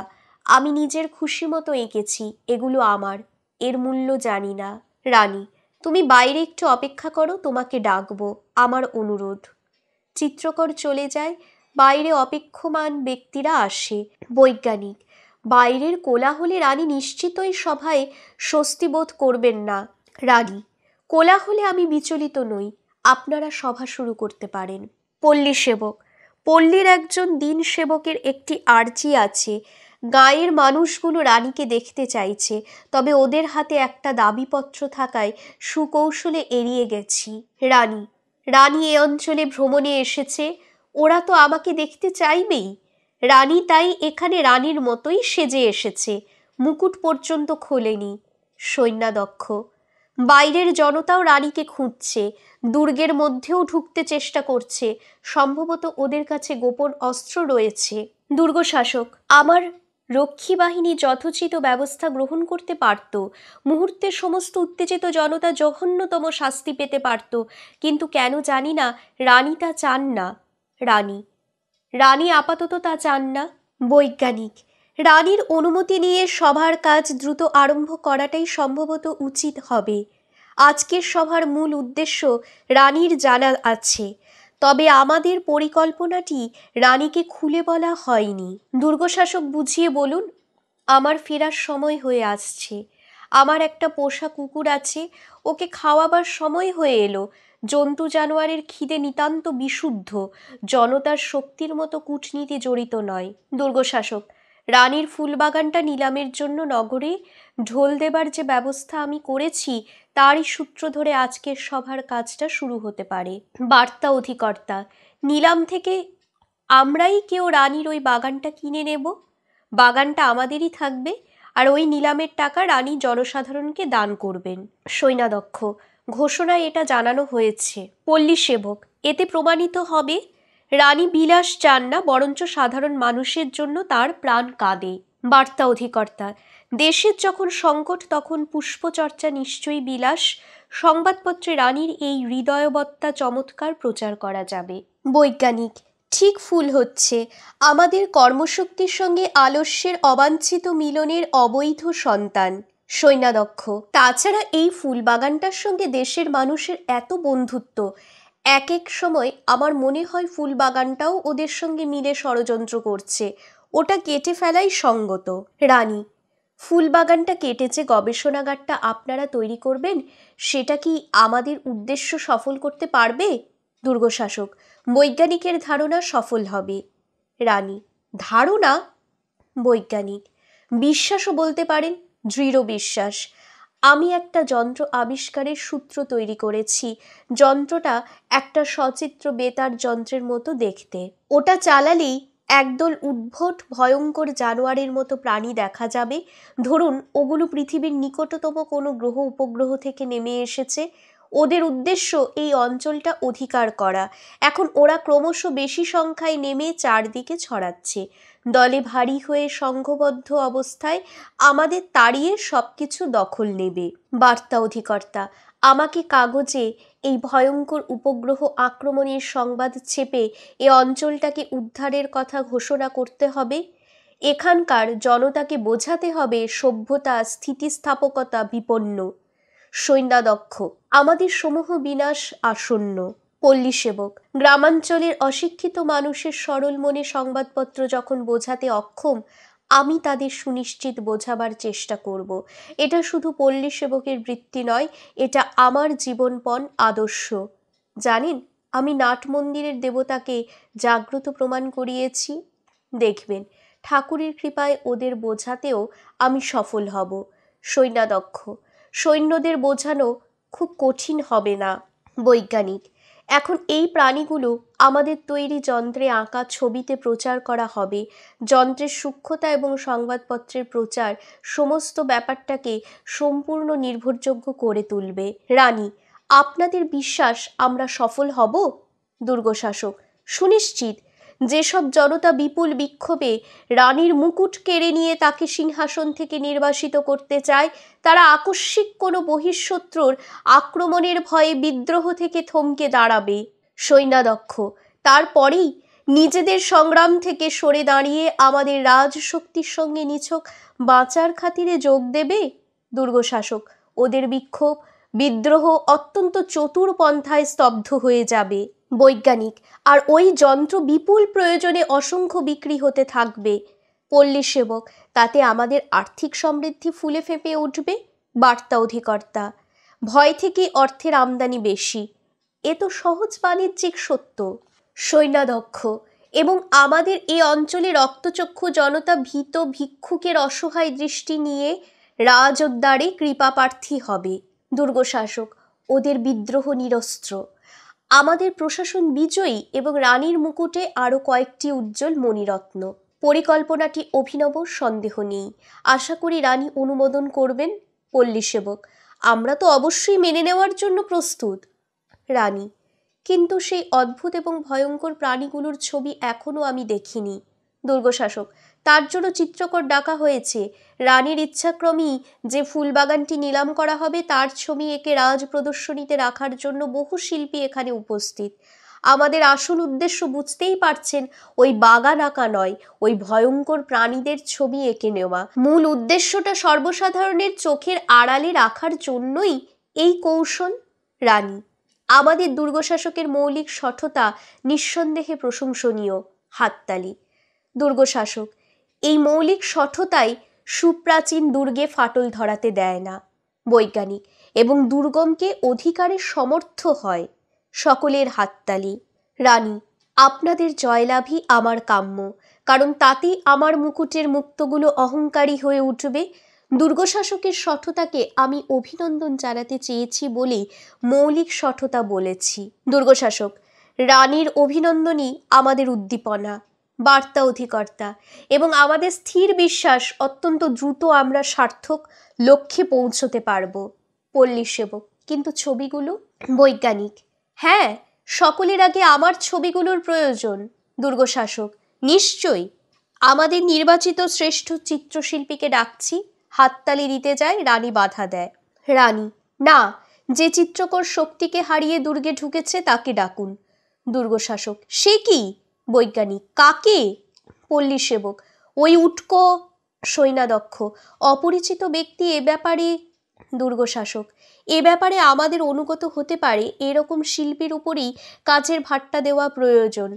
আমি নিজের খুশি মতো এঁকেছি এগুলো আমার এর মূল্য জানি না রানী তুমি বাইরে একটু অপেক্ষা করো তোমাকে ডাকবো আমার অনুরোধ চিত্রকর চলে যায় বাইরে অপেক্ষমান ব্যক্তিরা আসে বৈজ্ঞানিক বাইরের কোলাহলে রানী নিশ্চিতই সভায় স্বস্তিবোধ করবেন না রানী কোলাহলে আমি বিচলিত নই আপনারা সভা শুরু করতে পারেন পল্লী সেবক পল্লীর একজন দিন সেবকের একটি আর্জি আছে গাঁয়ের মানুষগুলো রানীকে দেখতে চাইছে তবে ওদের হাতে একটা দাবিপত্র থাকায় সুকৌশলে এড়িয়ে গেছি রানী রানী এ অঞ্চলে ভ্রমণে এসেছে ওরা তো আমাকে দেখতে চাইবেই রানী তাই এখানে রানীর মতোই সেজে এসেছে মুকুট পর্যন্ত খোলেনি সৈন্যাদক্ষ বাইরের জনতাও রানীকে খুঁজছে দুর্গের মধ্যেও ঢুকতে চেষ্টা করছে সম্ভবত ওদের কাছে গোপন অস্ত্র রয়েছে দুর্গশাসক আমার রক্ষী বাহিনী যথোচিত ব্যবস্থা গ্রহণ করতে পারত মুহূর্তে সমস্ত উত্তেজিত জনতা জঘন্যতম শাস্তি পেতে পারত কিন্তু কেন জানি না রানী তা চান না রানী রানী আপাতত তা চান না বৈজ্ঞানিক রানীর অনুমতি নিয়ে সভার কাজ দ্রুত আরম্ভ করাটাই সম্ভবত উচিত হবে আজকের সভার মূল উদ্দেশ্য রানীর জানা আছে তবে আমাদের পরিকল্পনাটি রানীকে খুলে বলা হয়নি দুর্গশাসক বুঝিয়ে বলুন আমার ফেরার সময় হয়ে আসছে আমার একটা পোষা কুকুর আছে ওকে খাওয়াবার সময় হয়ে এলো জন্তু জানোয়ারের খিদে নিতান্ত বিশুদ্ধ জনতার শক্তির মতো কূটনীতি জড়িত নয় দুর্গশাসক রানীর ফুলবাগানটা নিলামের জন্য নগরে ঢোল দেবার যে ব্যবস্থা আমি করেছি তারই সূত্র ধরে আজকের সভার কাজটা শুরু হতে পারে বার্তা অধিকর্তা নিলাম থেকে আমরাই কেউ রানীর ওই বাগানটা কিনে নেব বাগানটা আমাদেরই থাকবে আর ওই নিলামের টাকা রানী জনসাধারণকে দান করবেন সৈনাদক্ষ ঘোষণায় এটা জানানো হয়েছে পল্লী সেবক এতে প্রমাণিত হবে রানী বিলাস চান না বরঞ্চ সাধারণ মানুষের জন্য তার প্রাণ কাঁদে বার্তা অধিকর্তা দেশের যখন সংকট তখন পুষ্পচর্চা নিশ্চয়ই বিলাস সংবাদপত্রে রানীর এই হৃদয়বত্তা চমৎকার প্রচার করা যাবে বৈজ্ঞানিক ঠিক ফুল হচ্ছে আমাদের কর্মশক্তির সঙ্গে আলস্যের অবাঞ্ছিত মিলনের অবৈধ সন্তান সৈন্যাদক্ষ তাছাড়া এই ফুল বাগানটার সঙ্গে দেশের মানুষের এত বন্ধুত্ব এক এক সময় আমার মনে হয় ফুল বাগানটাও ওদের সঙ্গে মিলে ষড়যন্ত্র করছে ওটা কেটে ফেলাই সঙ্গত রানী ফুল বাগানটা কেটেছে গবেষণাগারটা আপনারা তৈরি করবেন সেটা কি আমাদের উদ্দেশ্য সফল করতে পারবে দুর্গশাসক বৈজ্ঞানিকের ধারণা সফল হবে রানী ধারণা বৈজ্ঞানিক বিশ্বাসও বলতে পারেন দৃঢ় বিশ্বাস আমি একটা যন্ত্র আবিষ্কারের সূত্র তৈরি করেছি যন্ত্রটা একটা সচিত্র বেতার যন্ত্রের মতো দেখতে ওটা চালালেই একদল উদ্ভট ভয়ঙ্কর জানোয়ারের মতো প্রাণী দেখা যাবে ধরুন ওগুলো পৃথিবীর নিকটতম কোনো গ্রহ উপগ্রহ থেকে নেমে এসেছে ওদের উদ্দেশ্য এই অঞ্চলটা অধিকার করা এখন ওরা ক্রমশ বেশি সংখ্যায় নেমে চারদিকে ছড়াচ্ছে দলে ভারী হয়ে সংঘবদ্ধ অবস্থায় আমাদের তাড়িয়ে সব কিছু দখল নেবে বার্তা অধিকর্তা আমাকে কাগজে এই ভয়ঙ্কর উপগ্রহ আক্রমণের সংবাদ ছেপে এ অঞ্চলটাকে উদ্ধারের কথা ঘোষণা করতে হবে এখানকার জনতাকে বোঝাতে হবে সভ্যতা স্থিতিস্থাপকতা বিপন্ন সৈন্যাদক্ষ আমাদের সমূহ বিনাশ আসন্ন পল্লী সেবক গ্রামাঞ্চলের অশিক্ষিত মানুষের সরল মনে সংবাদপত্র যখন বোঝাতে অক্ষম আমি তাদের সুনিশ্চিত বোঝাবার চেষ্টা করব এটা শুধু পল্লী সেবকের বৃত্তি নয় এটা আমার জীবনপণ আদর্শ জানেন আমি নাট মন্দিরের দেবতাকে জাগ্রত প্রমাণ করিয়েছি দেখবেন ঠাকুরের কৃপায় ওদের বোঝাতেও আমি সফল হব সৈন্যাদক্ষ সৈন্যদের বোঝানো খুব কঠিন হবে না বৈজ্ঞানিক এখন এই প্রাণীগুলো আমাদের তৈরি যন্ত্রে আঁকা ছবিতে প্রচার করা হবে যন্ত্রের সূক্ষ্মতা এবং সংবাদপত্রের প্রচার সমস্ত ব্যাপারটাকে সম্পূর্ণ নির্ভরযোগ্য করে তুলবে রানী আপনাদের বিশ্বাস আমরা সফল হব দুর্গশাসক সুনিশ্চিত যেসব জনতা বিপুল বিক্ষোভে রানীর মুকুট কেড়ে নিয়ে তাকে সিংহাসন থেকে নির্বাসিত করতে চায় তারা আকস্মিক কোনো বহিঃশত্রুর আক্রমণের ভয়ে বিদ্রোহ থেকে থমকে দাঁড়াবে সৈন্যাদক্ষ তারপরেই নিজেদের সংগ্রাম থেকে সরে দাঁড়িয়ে আমাদের রাজশক্তির সঙ্গে নিছক বাঁচার খাতিরে যোগ দেবে দুর্গশাসক ওদের বিক্ষোভ বিদ্রোহ অত্যন্ত চতুর পন্থায় স্তব্ধ হয়ে যাবে বৈজ্ঞানিক আর ওই যন্ত্র বিপুল প্রয়োজনে অসংখ্য বিক্রি হতে থাকবে পল্লী সেবক তাতে আমাদের আর্থিক সমৃদ্ধি ফুলে ফেঁপে উঠবে বার্তা অধিকর্তা ভয় থেকে অর্থের আমদানি বেশি এ তো সহজ বাণিজ্যিক সত্য সৈন্যাধ্যক্ষ এবং আমাদের এ অঞ্চলে রক্তচক্ষু জনতা ভীত ভিক্ষুকের অসহায় দৃষ্টি নিয়ে রাজোদ্দারে কৃপাপার্থী হবে দুর্গশাসক ওদের বিদ্রোহ নিরস্ত্র আমাদের প্রশাসন বিজয়ী এবং রানীর মুকুটে আরও কয়েকটি উজ্জ্বল মণিরত্ন পরিকল্পনাটি অভিনব সন্দেহ নেই আশা করি রানী অনুমোদন করবেন পল্লী সেবক আমরা তো অবশ্যই মেনে নেওয়ার জন্য প্রস্তুত রানী কিন্তু সেই অদ্ভুত এবং ভয়ঙ্কর প্রাণীগুলোর ছবি এখনও আমি দেখিনি দুর্গশাসক তার জন্য চিত্রকর ডাকা হয়েছে রানীর ইচ্ছাক্রমেই যে ফুলবাগানটি নিলাম করা হবে তার ছবি একে রাজ প্রদর্শনীতে রাখার জন্য বহু শিল্পী এখানে উপস্থিত আমাদের আসল উদ্দেশ্য বুঝতেই পারছেন ওই বাগান আঁকা নয় ওই ভয়ঙ্কর প্রাণীদের ছবি এঁকে নেওয়া মূল উদ্দেশ্যটা সর্বসাধারণের চোখের আড়ালে রাখার জন্যই এই কৌশল রানী আমাদের দুর্গশাসকের মৌলিক সঠতা নিঃসন্দেহে প্রশংসনীয় হাততালি দুর্গশাসক এই মৌলিক সঠতাই সুপ্রাচীন দুর্গে ফাটল ধরাতে দেয় না বৈজ্ঞানিক এবং দুর্গমকে অধিকারের সমর্থ হয় সকলের হাততালি রানী আপনাদের জয়লাভই আমার কাম্য কারণ তাতেই আমার মুকুটের মুক্তগুলো অহংকারী হয়ে উঠবে দুর্গশাসকের সঠতাকে আমি অভিনন্দন জানাতে চেয়েছি বলেই মৌলিক সঠতা বলেছি দুর্গশাসক রানীর অভিনন্দনই আমাদের উদ্দীপনা বার্তা অধিকর্তা এবং আমাদের স্থির বিশ্বাস অত্যন্ত দ্রুত আমরা সার্থক লক্ষ্যে পৌঁছতে পারবো পল্লী সেবক কিন্তু ছবিগুলো বৈজ্ঞানিক হ্যাঁ সকলের আগে আমার ছবিগুলোর প্রয়োজন দুর্গশাসক নিশ্চয়ই আমাদের নির্বাচিত শ্রেষ্ঠ চিত্রশিল্পীকে ডাকছি হাততালি দিতে যায় রানী বাধা দেয় রানী না যে চিত্রকর শক্তিকে হারিয়ে দুর্গে ঢুকেছে তাকে ডাকুন দুর্গশাসক সে কি বৈজ্ঞানিক কাকে পল্লী সেবক ওই উটকো সৈনাদক্ষ অপরিচিত ব্যক্তি এ ব্যাপারে দুর্গশাসক এ ব্যাপারে আমাদের অনুগত হতে পারে এরকম শিল্পীর উপরই কাজের ভাট্টা দেওয়া প্রয়োজন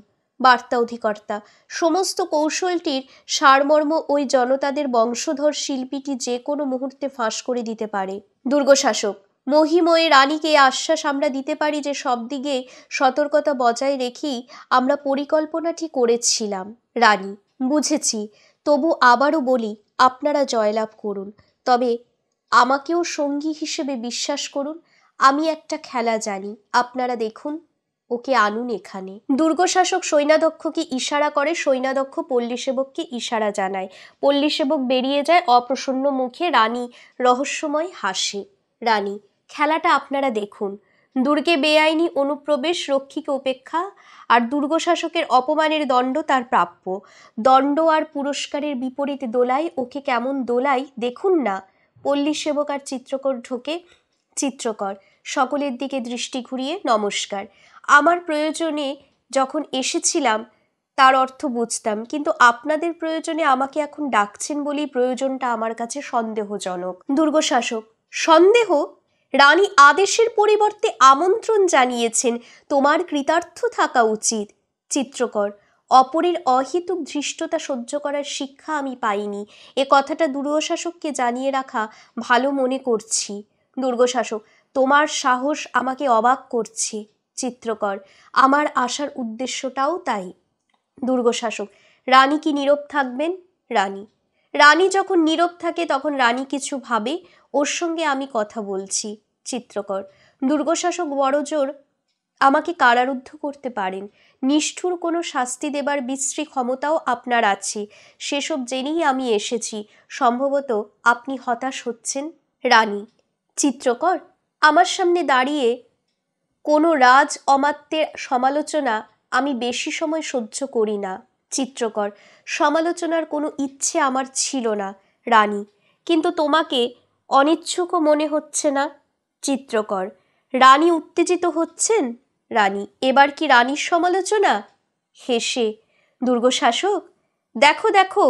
বার্তা অধিকর্তা সমস্ত কৌশলটির সারমর্ম ওই জনতাদের বংশধর শিল্পীটি যে কোনো মুহূর্তে ফাঁস করে দিতে পারে দুর্গশাসক মহিময়ে রানীকে আশ্বাস আমরা দিতে পারি যে সব দিকে সতর্কতা বজায় রেখেই আমরা পরিকল্পনাটি করেছিলাম রানী বুঝেছি তবু আবারও বলি আপনারা জয়লাভ করুন তবে আমাকেও সঙ্গী হিসেবে বিশ্বাস করুন আমি একটা খেলা জানি আপনারা দেখুন ওকে আনুন এখানে দুর্গশাসক সৈন্যাধ্যক্ষকে ইশারা করে সৈন্যাধ্যক্ষ পল্লীসেবককে ইশারা জানায় পল্লীসেবক বেরিয়ে যায় অপ্রসন্ন মুখে রানী রহস্যময় হাসে রানী খেলাটা আপনারা দেখুন দুর্গে বেআইনি অনুপ্রবেশ রক্ষীকে উপেক্ষা আর দুর্গশাসকের অপমানের দণ্ড তার প্রাপ্য দণ্ড আর পুরস্কারের বিপরীত দোলাই ওকে কেমন দোলাই দেখুন না পল্লী সেবক আর চিত্রকর ঢোকে চিত্রকর সকলের দিকে দৃষ্টি ঘুরিয়ে নমস্কার আমার প্রয়োজনে যখন এসেছিলাম তার অর্থ বুঝতাম কিন্তু আপনাদের প্রয়োজনে আমাকে এখন ডাকছেন বলেই প্রয়োজনটা আমার কাছে সন্দেহজনক দুর্গশাসক সন্দেহ রানী আদেশের পরিবর্তে আমন্ত্রণ জানিয়েছেন তোমার কৃতার্থ থাকা উচিত চিত্রকর অপরের অহেতুক ধৃষ্টতা সহ্য করার শিক্ষা আমি পাইনি এ কথাটা দুর্গশাসককে জানিয়ে রাখা ভালো মনে করছি দুর্গশাসক তোমার সাহস আমাকে অবাক করছে চিত্রকর আমার আসার উদ্দেশ্যটাও তাই দুর্গশাসক রানী কি নীরব থাকবেন রানী রানী যখন নীরব থাকে তখন রানী কিছু ভাবে ওর সঙ্গে আমি কথা বলছি চিত্রকর দুর্গশাসক বড়জোর আমাকে কারারুদ্ধ করতে পারেন নিষ্ঠুর কোনো শাস্তি দেবার বিশ্রী ক্ষমতাও আপনার আছে সেসব জেনেই আমি এসেছি সম্ভবত আপনি হতাশ হচ্ছেন রানী চিত্রকর আমার সামনে দাঁড়িয়ে কোনো রাজ অমাত্যের সমালোচনা আমি বেশি সময় সহ্য করি না চিত্রকর সমালোচনার কোনো ইচ্ছে আমার ছিল না রানী কিন্তু তোমাকে অনিচ্ছুকও মনে হচ্ছে না চিত্রকর রানী উত্তেজিত হচ্ছেন রানী এবার কি রানীর সমালোচনা হেসে দুর্গশাসক দেখো দেখো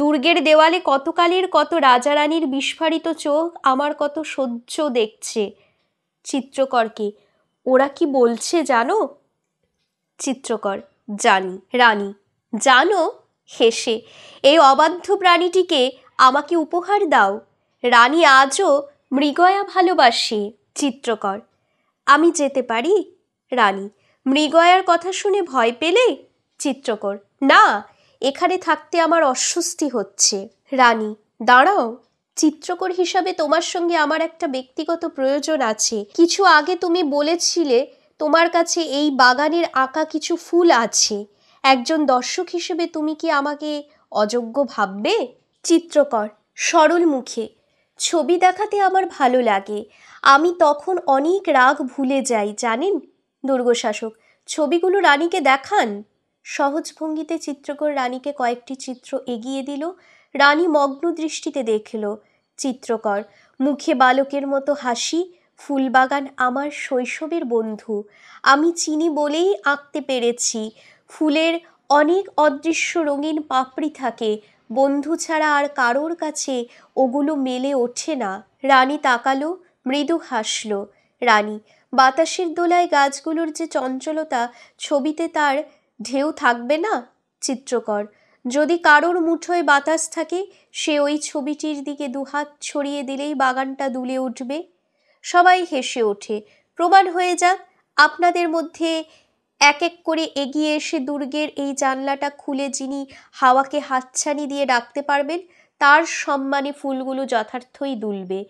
দুর্গের দেওয়ালে কতকালের কত রাজা রানীর বিস্ফারিত চোখ আমার কত সহ্য দেখছে চিত্রকরকে ওরা কি বলছে জানো চিত্রকর জানি রানী জানো হেসে এই অবাধ্য প্রাণীটিকে আমাকে উপহার দাও রানী আজও মৃগয়া ভালোবাসি চিত্রকর আমি যেতে পারি রানী মৃগয়ার কথা শুনে ভয় পেলে চিত্রকর না এখানে থাকতে আমার অস্বস্তি হচ্ছে রানী দাঁড়াও চিত্রকর হিসাবে তোমার সঙ্গে আমার একটা ব্যক্তিগত প্রয়োজন আছে কিছু আগে তুমি বলেছিলে তোমার কাছে এই বাগানের আঁকা কিছু ফুল আছে একজন দর্শক হিসেবে তুমি কি আমাকে অযোগ্য ভাববে চিত্রকর সরল মুখে ছবি দেখাতে আমার ভালো লাগে আমি তখন অনেক রাগ ভুলে যাই জানেন দুর্গশাসক ছবিগুলো রানীকে দেখান সহজ ভঙ্গিতে চিত্রকর রানীকে কয়েকটি চিত্র এগিয়ে দিল রানী মগ্ন দৃষ্টিতে দেখল চিত্রকর মুখে বালকের মতো হাসি ফুলবাগান আমার শৈশবের বন্ধু আমি চিনি বলেই আঁকতে পেরেছি ফুলের অনেক অদৃশ্য রঙিন পাপড়ি থাকে বন্ধু ছাড়া আর কারোর কাছে ওগুলো মেলে ওঠে না রানী তাকালো মৃদু হাসল রানী বাতাসের দোলায় গাছগুলোর যে চঞ্চলতা ছবিতে তার ঢেউ থাকবে না চিত্রকর যদি কারোর মুঠোয় বাতাস থাকে সে ওই ছবিটির দিকে দুহাত ছড়িয়ে দিলেই বাগানটা দুলে উঠবে সবাই হেসে ওঠে প্রমাণ হয়ে যাক আপনাদের মধ্যে এক এক করে এগিয়ে এসে দুর্গের এই জানলাটা খুলে যিনি হাওয়াকে হাতছানি দিয়ে ডাকতে পারবেন তার সম্মানে ফুলগুলো যথার্থই দুলবে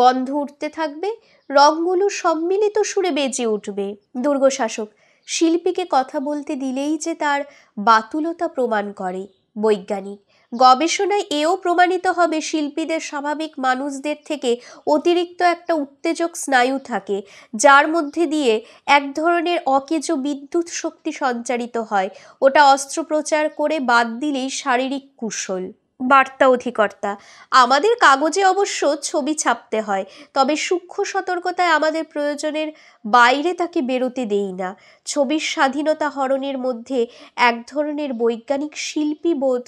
গন্ধ উঠতে থাকবে রঙগুলো সম্মিলিত সুরে বেজে উঠবে দুর্গশাসক শিল্পীকে কথা বলতে দিলেই যে তার বাতুলতা প্রমাণ করে বৈজ্ঞানিক গবেষণায় এও প্রমাণিত হবে শিল্পীদের স্বাভাবিক মানুষদের থেকে অতিরিক্ত একটা উত্তেজক স্নায়ু থাকে যার মধ্যে দিয়ে এক ধরনের অকেজো বিদ্যুৎ শক্তি সঞ্চারিত হয় ওটা অস্ত্রোপচার করে বাদ দিলেই শারীরিক কুশল বার্তা অধিকর্তা আমাদের কাগজে অবশ্য ছবি ছাপতে হয় তবে সূক্ষ্ম সতর্কতায় আমাদের প্রয়োজনের বাইরে তাকে বেরোতে দেই না ছবির স্বাধীনতা হরণের মধ্যে এক ধরনের বৈজ্ঞানিক শিল্পী বোধ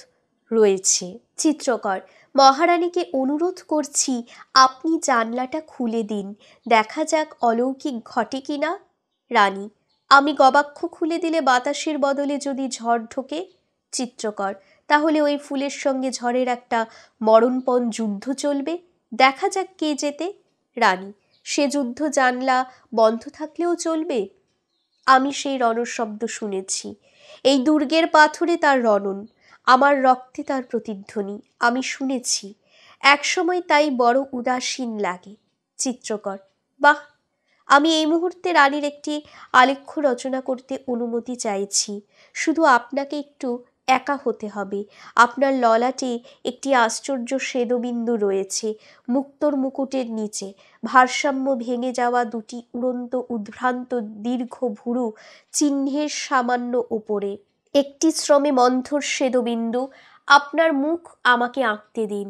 রয়েছে চিত্রকর মহারানীকে অনুরোধ করছি আপনি জানলাটা খুলে দিন দেখা যাক অলৌকিক ঘটে কি না রানী আমি গবাক্ষ খুলে দিলে বাতাসের বদলে যদি ঝড় ঢোকে চিত্রকর তাহলে ওই ফুলের সঙ্গে ঝড়ের একটা মরণপণ যুদ্ধ চলবে দেখা যাক কে যেতে রানী সে যুদ্ধ জানলা বন্ধ থাকলেও চলবে আমি সেই রণশব্দ শুনেছি এই দুর্গের পাথরে তার রণন আমার রক্তে তার প্রতিধ্বনি আমি শুনেছি একসময় তাই বড় উদাসীন লাগে চিত্রকর বাহ আমি এই মুহূর্তে রানীর একটি আলেখ্য রচনা করতে অনুমতি চাইছি শুধু আপনাকে একটু একা হতে হবে আপনার ললাটে একটি আশ্চর্য সেদবিন্দু রয়েছে মুক্তর মুকুটের নিচে ভারসাম্য ভেঙে যাওয়া দুটি উড়ন্ত উদ্ভ্রান্ত দীর্ঘ ভুরু চিহ্নের সামান্য ওপরে একটি শ্রমে মন্থর সেদবিন্দু আপনার মুখ আমাকে আঁকতে দিন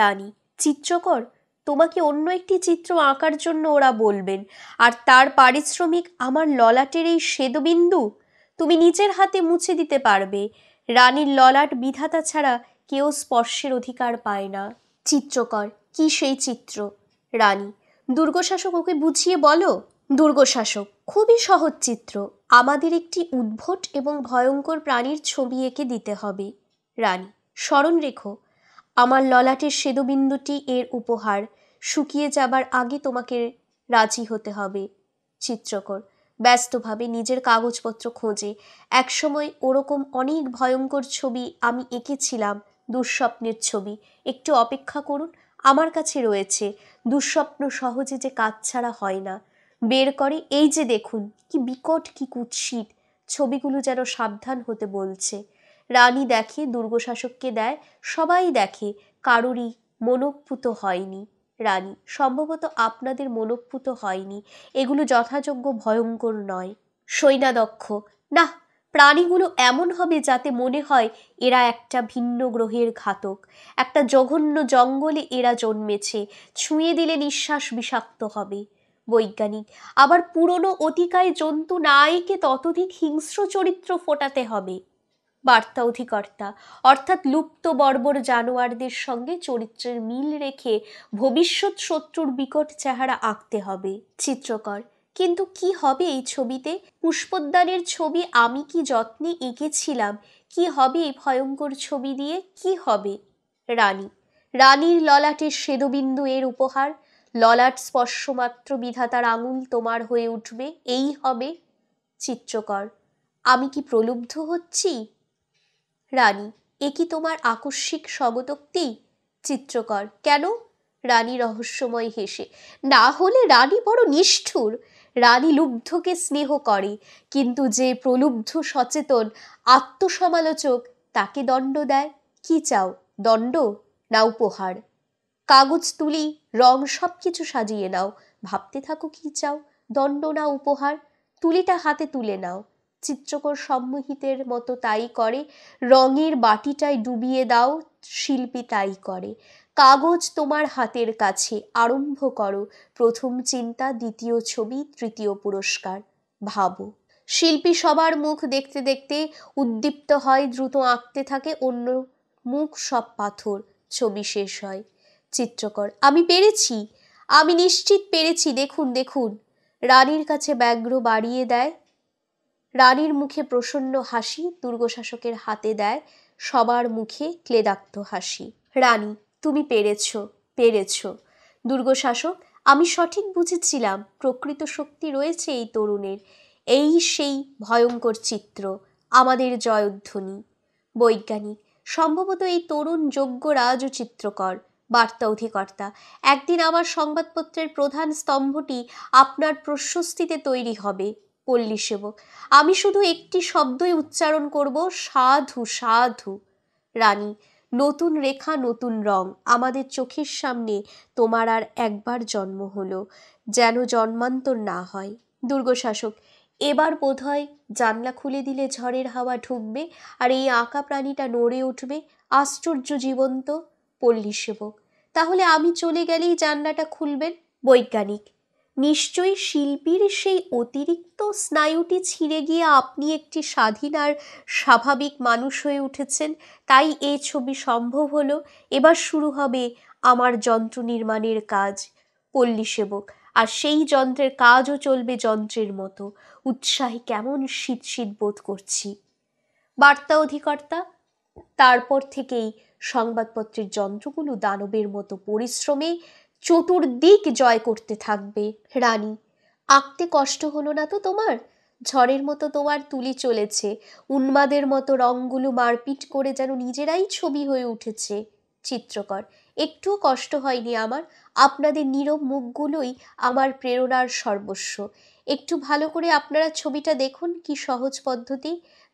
রানী চিত্রকর তোমাকে অন্য একটি চিত্র আঁকার জন্য ওরা বলবেন আর তার পারিশ্রমিক আমার ললাটের এই সেদবিন্দু তুমি নিজের হাতে মুছে দিতে পারবে রানীর ললাট বিধাতা ছাড়া কেউ স্পর্শের অধিকার পায় না চিত্রকর কি সেই চিত্র রানী দুর্গশাসক ওকে বুঝিয়ে বলো দুর্গশাসক খুবই সহজ চিত্র আমাদের একটি উদ্ভট এবং ভয়ঙ্কর প্রাণীর ছবি এঁকে দিতে হবে রানী স্মরণ রেখো আমার ললাটের সেদবিন্দুটি এর উপহার শুকিয়ে যাবার আগে তোমাকে রাজি হতে হবে চিত্রকর ব্যস্তভাবে নিজের কাগজপত্র খোঁজে একসময় ওরকম অনেক ভয়ঙ্কর ছবি আমি এঁকেছিলাম দুঃস্বপ্নের ছবি একটু অপেক্ষা করুন আমার কাছে রয়েছে দুঃস্বপ্ন সহজে যে কাজ ছাড়া হয় না বের করে এই যে দেখুন কি বিকট কি কুৎসিত ছবিগুলো যেন সাবধান হতে বলছে রানী দেখে দুর্গশাসককে দেয় সবাই দেখে কারুরই মনোপ্পুত হয়নি রানী সম্ভবত আপনাদের মনোপ্পুত হয়নি এগুলো যথাযোগ্য ভয়ঙ্কর নয় সৈনাদক্ষ না প্রাণীগুলো এমন হবে যাতে মনে হয় এরা একটা ভিন্ন গ্রহের ঘাতক একটা জঘন্য জঙ্গলে এরা জন্মেছে ছুঁয়ে দিলে নিঃশ্বাস বিষাক্ত হবে বৈজ্ঞানিক আবার পুরনো অতিকায় জন্তু নায়িকে ততধিক হিংস্র চরিত্র ফোটাতে হবে বার্তা অধিকর্তা অর্থাৎ লুপ্ত বর্বর জানোয়ারদের সঙ্গে চরিত্রের মিল রেখে ভবিষ্যৎ শত্রুর বিকট চেহারা আঁকতে হবে চিত্রকর কিন্তু কি হবে এই ছবিতে পুষ্পোদ্যানের ছবি আমি কি যত্নে এঁকেছিলাম কি হবে এই ভয়ঙ্কর ছবি দিয়ে কি হবে রানী রানীর ললাটের সেদবিন্দু এর উপহার ললাট স্পর্শমাত্র বিধাতার আঙুল তোমার হয়ে উঠবে এই হবে চিত্রকর আমি কি প্রলুব্ধ হচ্ছি রানী এ কি তোমার আকস্মিক স্বগতোক্তি চিত্রকর কেন রানী রহস্যময় হেসে না হলে রানী বড় নিষ্ঠুর রানী লুব্ধকে স্নেহ করে কিন্তু যে প্রলুব্ধ সচেতন আত্মসমালোচক তাকে দণ্ড দেয় কি চাও দণ্ড না উপহার কাগজ তুলি রং সব কিছু সাজিয়ে নাও ভাবতে থাকো কি চাও দণ্ড না উপহার তুলিটা হাতে তুলে নাও চিত্রকর সম্মোহিতের মতো তাই করে রঙের বাটিটায় ডুবিয়ে দাও শিল্পী তাই করে কাগজ তোমার হাতের কাছে আরম্ভ করো প্রথম চিন্তা দ্বিতীয় ছবি তৃতীয় পুরস্কার ভাবো শিল্পী সবার মুখ দেখতে দেখতে উদ্দীপ্ত হয় দ্রুত আঁকতে থাকে অন্য মুখ সব পাথর ছবি শেষ হয় চিত্রকর আমি পেরেছি আমি নিশ্চিত পেরেছি দেখুন দেখুন রানীর কাছে ব্যাঘ্র বাড়িয়ে দেয় রানীর মুখে প্রসন্ন হাসি দুর্গশাসকের হাতে দেয় সবার মুখে ক্লেদাক্ত হাসি রানী তুমি পেরেছ পেরেছ দুর্গশাসক আমি সঠিক বুঝেছিলাম প্রকৃত শক্তি রয়েছে এই তরুণের এই সেই ভয়ঙ্কর চিত্র আমাদের জয়ধ্বনি বৈজ্ঞানিক সম্ভবত এই তরুণ যোগ্য রাজ ও চিত্রকর বার্তা অধিকর্তা একদিন আমার সংবাদপত্রের প্রধান স্তম্ভটি আপনার প্রশস্তিতে তৈরি হবে পল্লী সেবক আমি শুধু একটি শব্দই উচ্চারণ করব সাধু সাধু রানী নতুন রেখা নতুন রং আমাদের চোখের সামনে তোমার আর একবার জন্ম হলো যেন জন্মান্তর না হয় দুর্গশাসক এবার বোধহয় জানলা খুলে দিলে ঝড়ের হাওয়া ঢুকবে আর এই আঁকা প্রাণীটা নড়ে উঠবে আশ্চর্য জীবন্ত পল্লী সেবক তাহলে আমি চলে গেলেই জানলাটা খুলবেন বৈজ্ঞানিক নিশ্চয়ই শিল্পীর সেই অতিরিক্ত স্নায়ুটি ছিঁড়ে গিয়ে আপনি একটি স্বাধীন আর স্বাভাবিক মানুষ হয়ে উঠেছেন তাই এ ছবি সম্ভব হলো এবার শুরু হবে আমার যন্ত্র নির্মাণের কাজ পল্লী সেবক আর সেই যন্ত্রের কাজও চলবে যন্ত্রের মতো উৎসাহী কেমন শীত শীত বোধ করছি বার্তা অধিকর্তা তারপর থেকেই সংবাদপত্রের যন্ত্রগুলো দানবের মতো পরিশ্রমে চতুর্দিক জয় করতে থাকবে রানী আঁকতে কষ্ট হলো না তো তোমার ঝড়ের মতো তোমার তুলি চলেছে উন্মাদের মতো রঙগুলো মারপিট করে যেন নিজেরাই ছবি হয়ে উঠেছে চিত্রকর একটুও কষ্ট হয়নি আমার আপনাদের নীরব মুখগুলোই আমার প্রেরণার সর্বস্ব একটু ভালো করে আপনারা ছবিটা দেখুন কি সহজ পদ্ধতি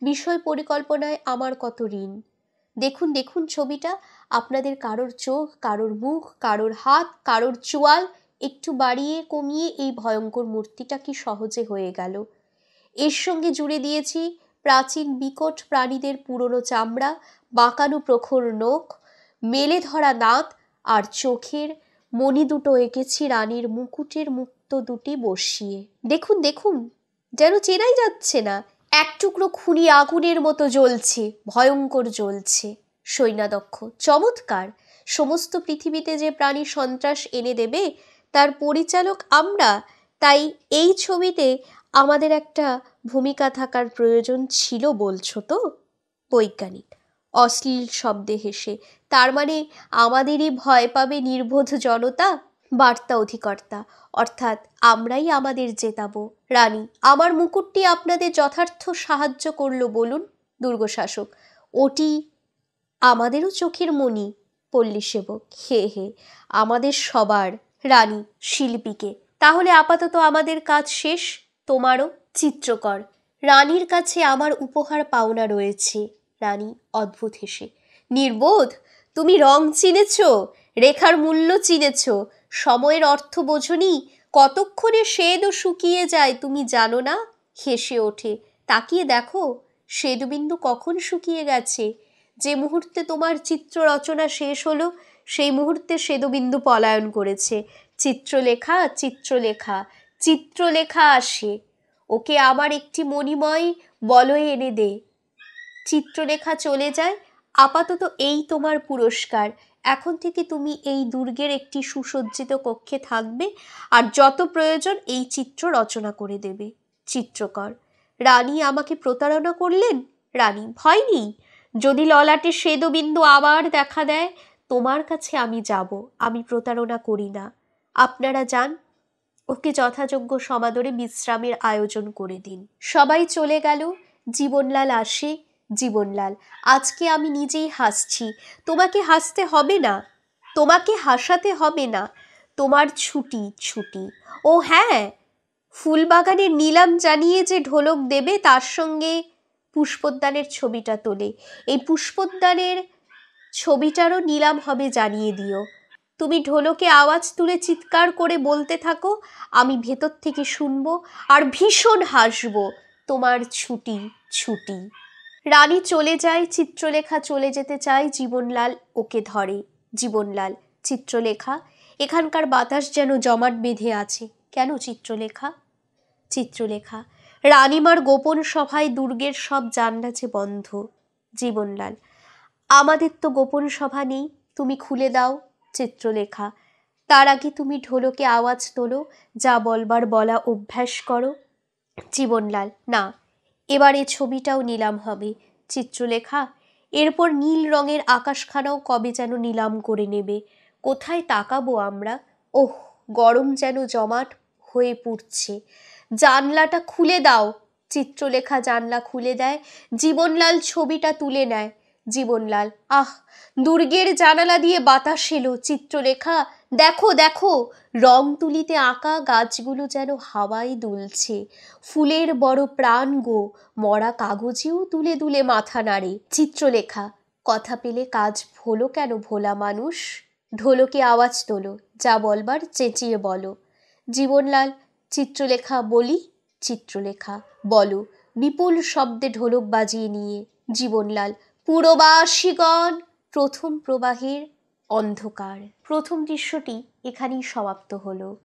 বিষয় পরিকল্পনায় আমার কত ঋণ দেখুন দেখুন ছবিটা আপনাদের কারোর চোখ কারোর মুখ কারোর হাত কারোর চোয়াল একটু বাড়িয়ে কমিয়ে এই ভয়ঙ্কর মূর্তিটা কি সহজে হয়ে গেল এর সঙ্গে জুড়ে দিয়েছি প্রাচীন বিকট প্রাণীদের পুরনো চামড়া বাঁকানো প্রখর নখ মেলে ধরা দাঁত আর চোখের মণি দুটো এঁকেছি রানীর মুকুটের মুক্ত দুটি বসিয়ে দেখুন দেখুন যেন চেনাই যাচ্ছে না এক টুকরো খুনি আগুনের মতো জ্বলছে ভয়ঙ্কর জ্বলছে সৈন্যাদক্ষ চমৎকার সমস্ত পৃথিবীতে যে প্রাণী সন্ত্রাস এনে দেবে তার পরিচালক আমরা তাই এই ছবিতে আমাদের একটা ভূমিকা থাকার প্রয়োজন ছিল বলছো তো বৈজ্ঞানিক অশ্লীল শব্দে হেসে তার মানে আমাদেরই ভয় পাবে নির্বোধ জনতা বার্তা অধিকর্তা অর্থাৎ আমরাই আমাদের জেতাবো রানী আমার মুকুটটি আপনাদের যথার্থ সাহায্য করল বলুন দুর্গশাসক ওটি আমাদেরও চোখের মণি সেবক হে হে আমাদের সবার রানী শিল্পীকে তাহলে আপাতত আমাদের কাজ শেষ তোমারও চিত্রকর রানীর কাছে আমার উপহার পাওনা রয়েছে রানী অদ্ভুত হেসে নির্বোধ তুমি রং চিনেছ রেখার মূল্য চিনেছ সময়ের অর্থ বোঝনি কতক্ষণে সেদ শুকিয়ে যায় তুমি জানো না হেসে ওঠে তাকিয়ে দেখো সেদুবিন্দু কখন শুকিয়ে গেছে যে মুহূর্তে তোমার চিত্র রচনা শেষ হলো সেই মুহূর্তে সেদুবিন্দু পলায়ন করেছে চিত্রলেখা চিত্রলেখা চিত্রলেখা আসে ওকে আমার একটি মণিময় বলয়ে এনে দে চিত্রলেখা চলে যায় আপাতত এই তোমার পুরস্কার এখন থেকে তুমি এই দুর্গের একটি সুসজ্জিত কক্ষে থাকবে আর যত প্রয়োজন এই চিত্র রচনা করে দেবে চিত্রকর রানী আমাকে প্রতারণা করলেন রানী ভয় নেই যদি ললাটে সেদবিন্দু আবার দেখা দেয় তোমার কাছে আমি যাব আমি প্রতারণা করি না আপনারা যান ওকে যথাযোগ্য সমাদরে বিশ্রামের আয়োজন করে দিন সবাই চলে গেল জীবনলাল আসে জীবনলাল আজকে আমি নিজেই হাসছি তোমাকে হাসতে হবে না তোমাকে হাসাতে হবে না তোমার ছুটি ছুটি ও হ্যাঁ ফুলবাগানের নিলাম জানিয়ে যে ঢোলক দেবে তার সঙ্গে পুষ্পোদ্যানের ছবিটা তোলে এই পুষ্পোদ্যানের ছবিটারও নিলাম হবে জানিয়ে দিও তুমি ঢোলকে আওয়াজ তুলে চিৎকার করে বলতে থাকো আমি ভেতর থেকে শুনবো আর ভীষণ হাসব তোমার ছুটি ছুটি রানী চলে যায় চিত্রলেখা চলে যেতে চায় জীবনলাল ওকে ধরে জীবনলাল চিত্রলেখা এখানকার বাতাস যেন জমাট বেঁধে আছে কেন চিত্রলেখা চিত্রলেখা রানীমার গোপন সভায় দুর্গের সব জানলাছে বন্ধ জীবনলাল আমাদের তো গোপন সভা নেই তুমি খুলে দাও চিত্রলেখা তার আগে তুমি ঢোলকে আওয়াজ তোলো যা বলবার বলা অভ্যাস করো জীবনলাল না এবার এ ছবিটাও নিলাম হবে চিত্রলেখা এরপর নীল রঙের আকাশখানাও কবে যেন নিলাম করে নেবে কোথায় তাকাবো আমরা ওহ গরম যেন জমাট হয়ে পড়ছে জানলাটা খুলে দাও চিত্রলেখা জানলা খুলে দেয় জীবনলাল ছবিটা তুলে নেয় জীবনলাল আহ দুর্গের জানালা দিয়ে বাতাস এলো চিত্রলেখা দেখো দেখো রং তুলিতে আঁকা গাছগুলো যেন হাওয়ায় দুলছে ফুলের বড় প্রাণ গো মরা কাগজেও তুলে তুলে মাথা নাড়ে চিত্রলেখা কথা পেলে কাজ ভোলো কেন ভোলা মানুষ ঢোলকে আওয়াজ তোলো যা বলবার চেঁচিয়ে বলো জীবনলাল চিত্রলেখা বলি চিত্রলেখা বলো বিপুল শব্দে ঢোলক বাজিয়ে নিয়ে জীবনলাল পুরবাসীগণ প্রথম প্রবাহের অন্ধকার প্রথম দৃশ্যটি এখানেই সমাপ্ত হলো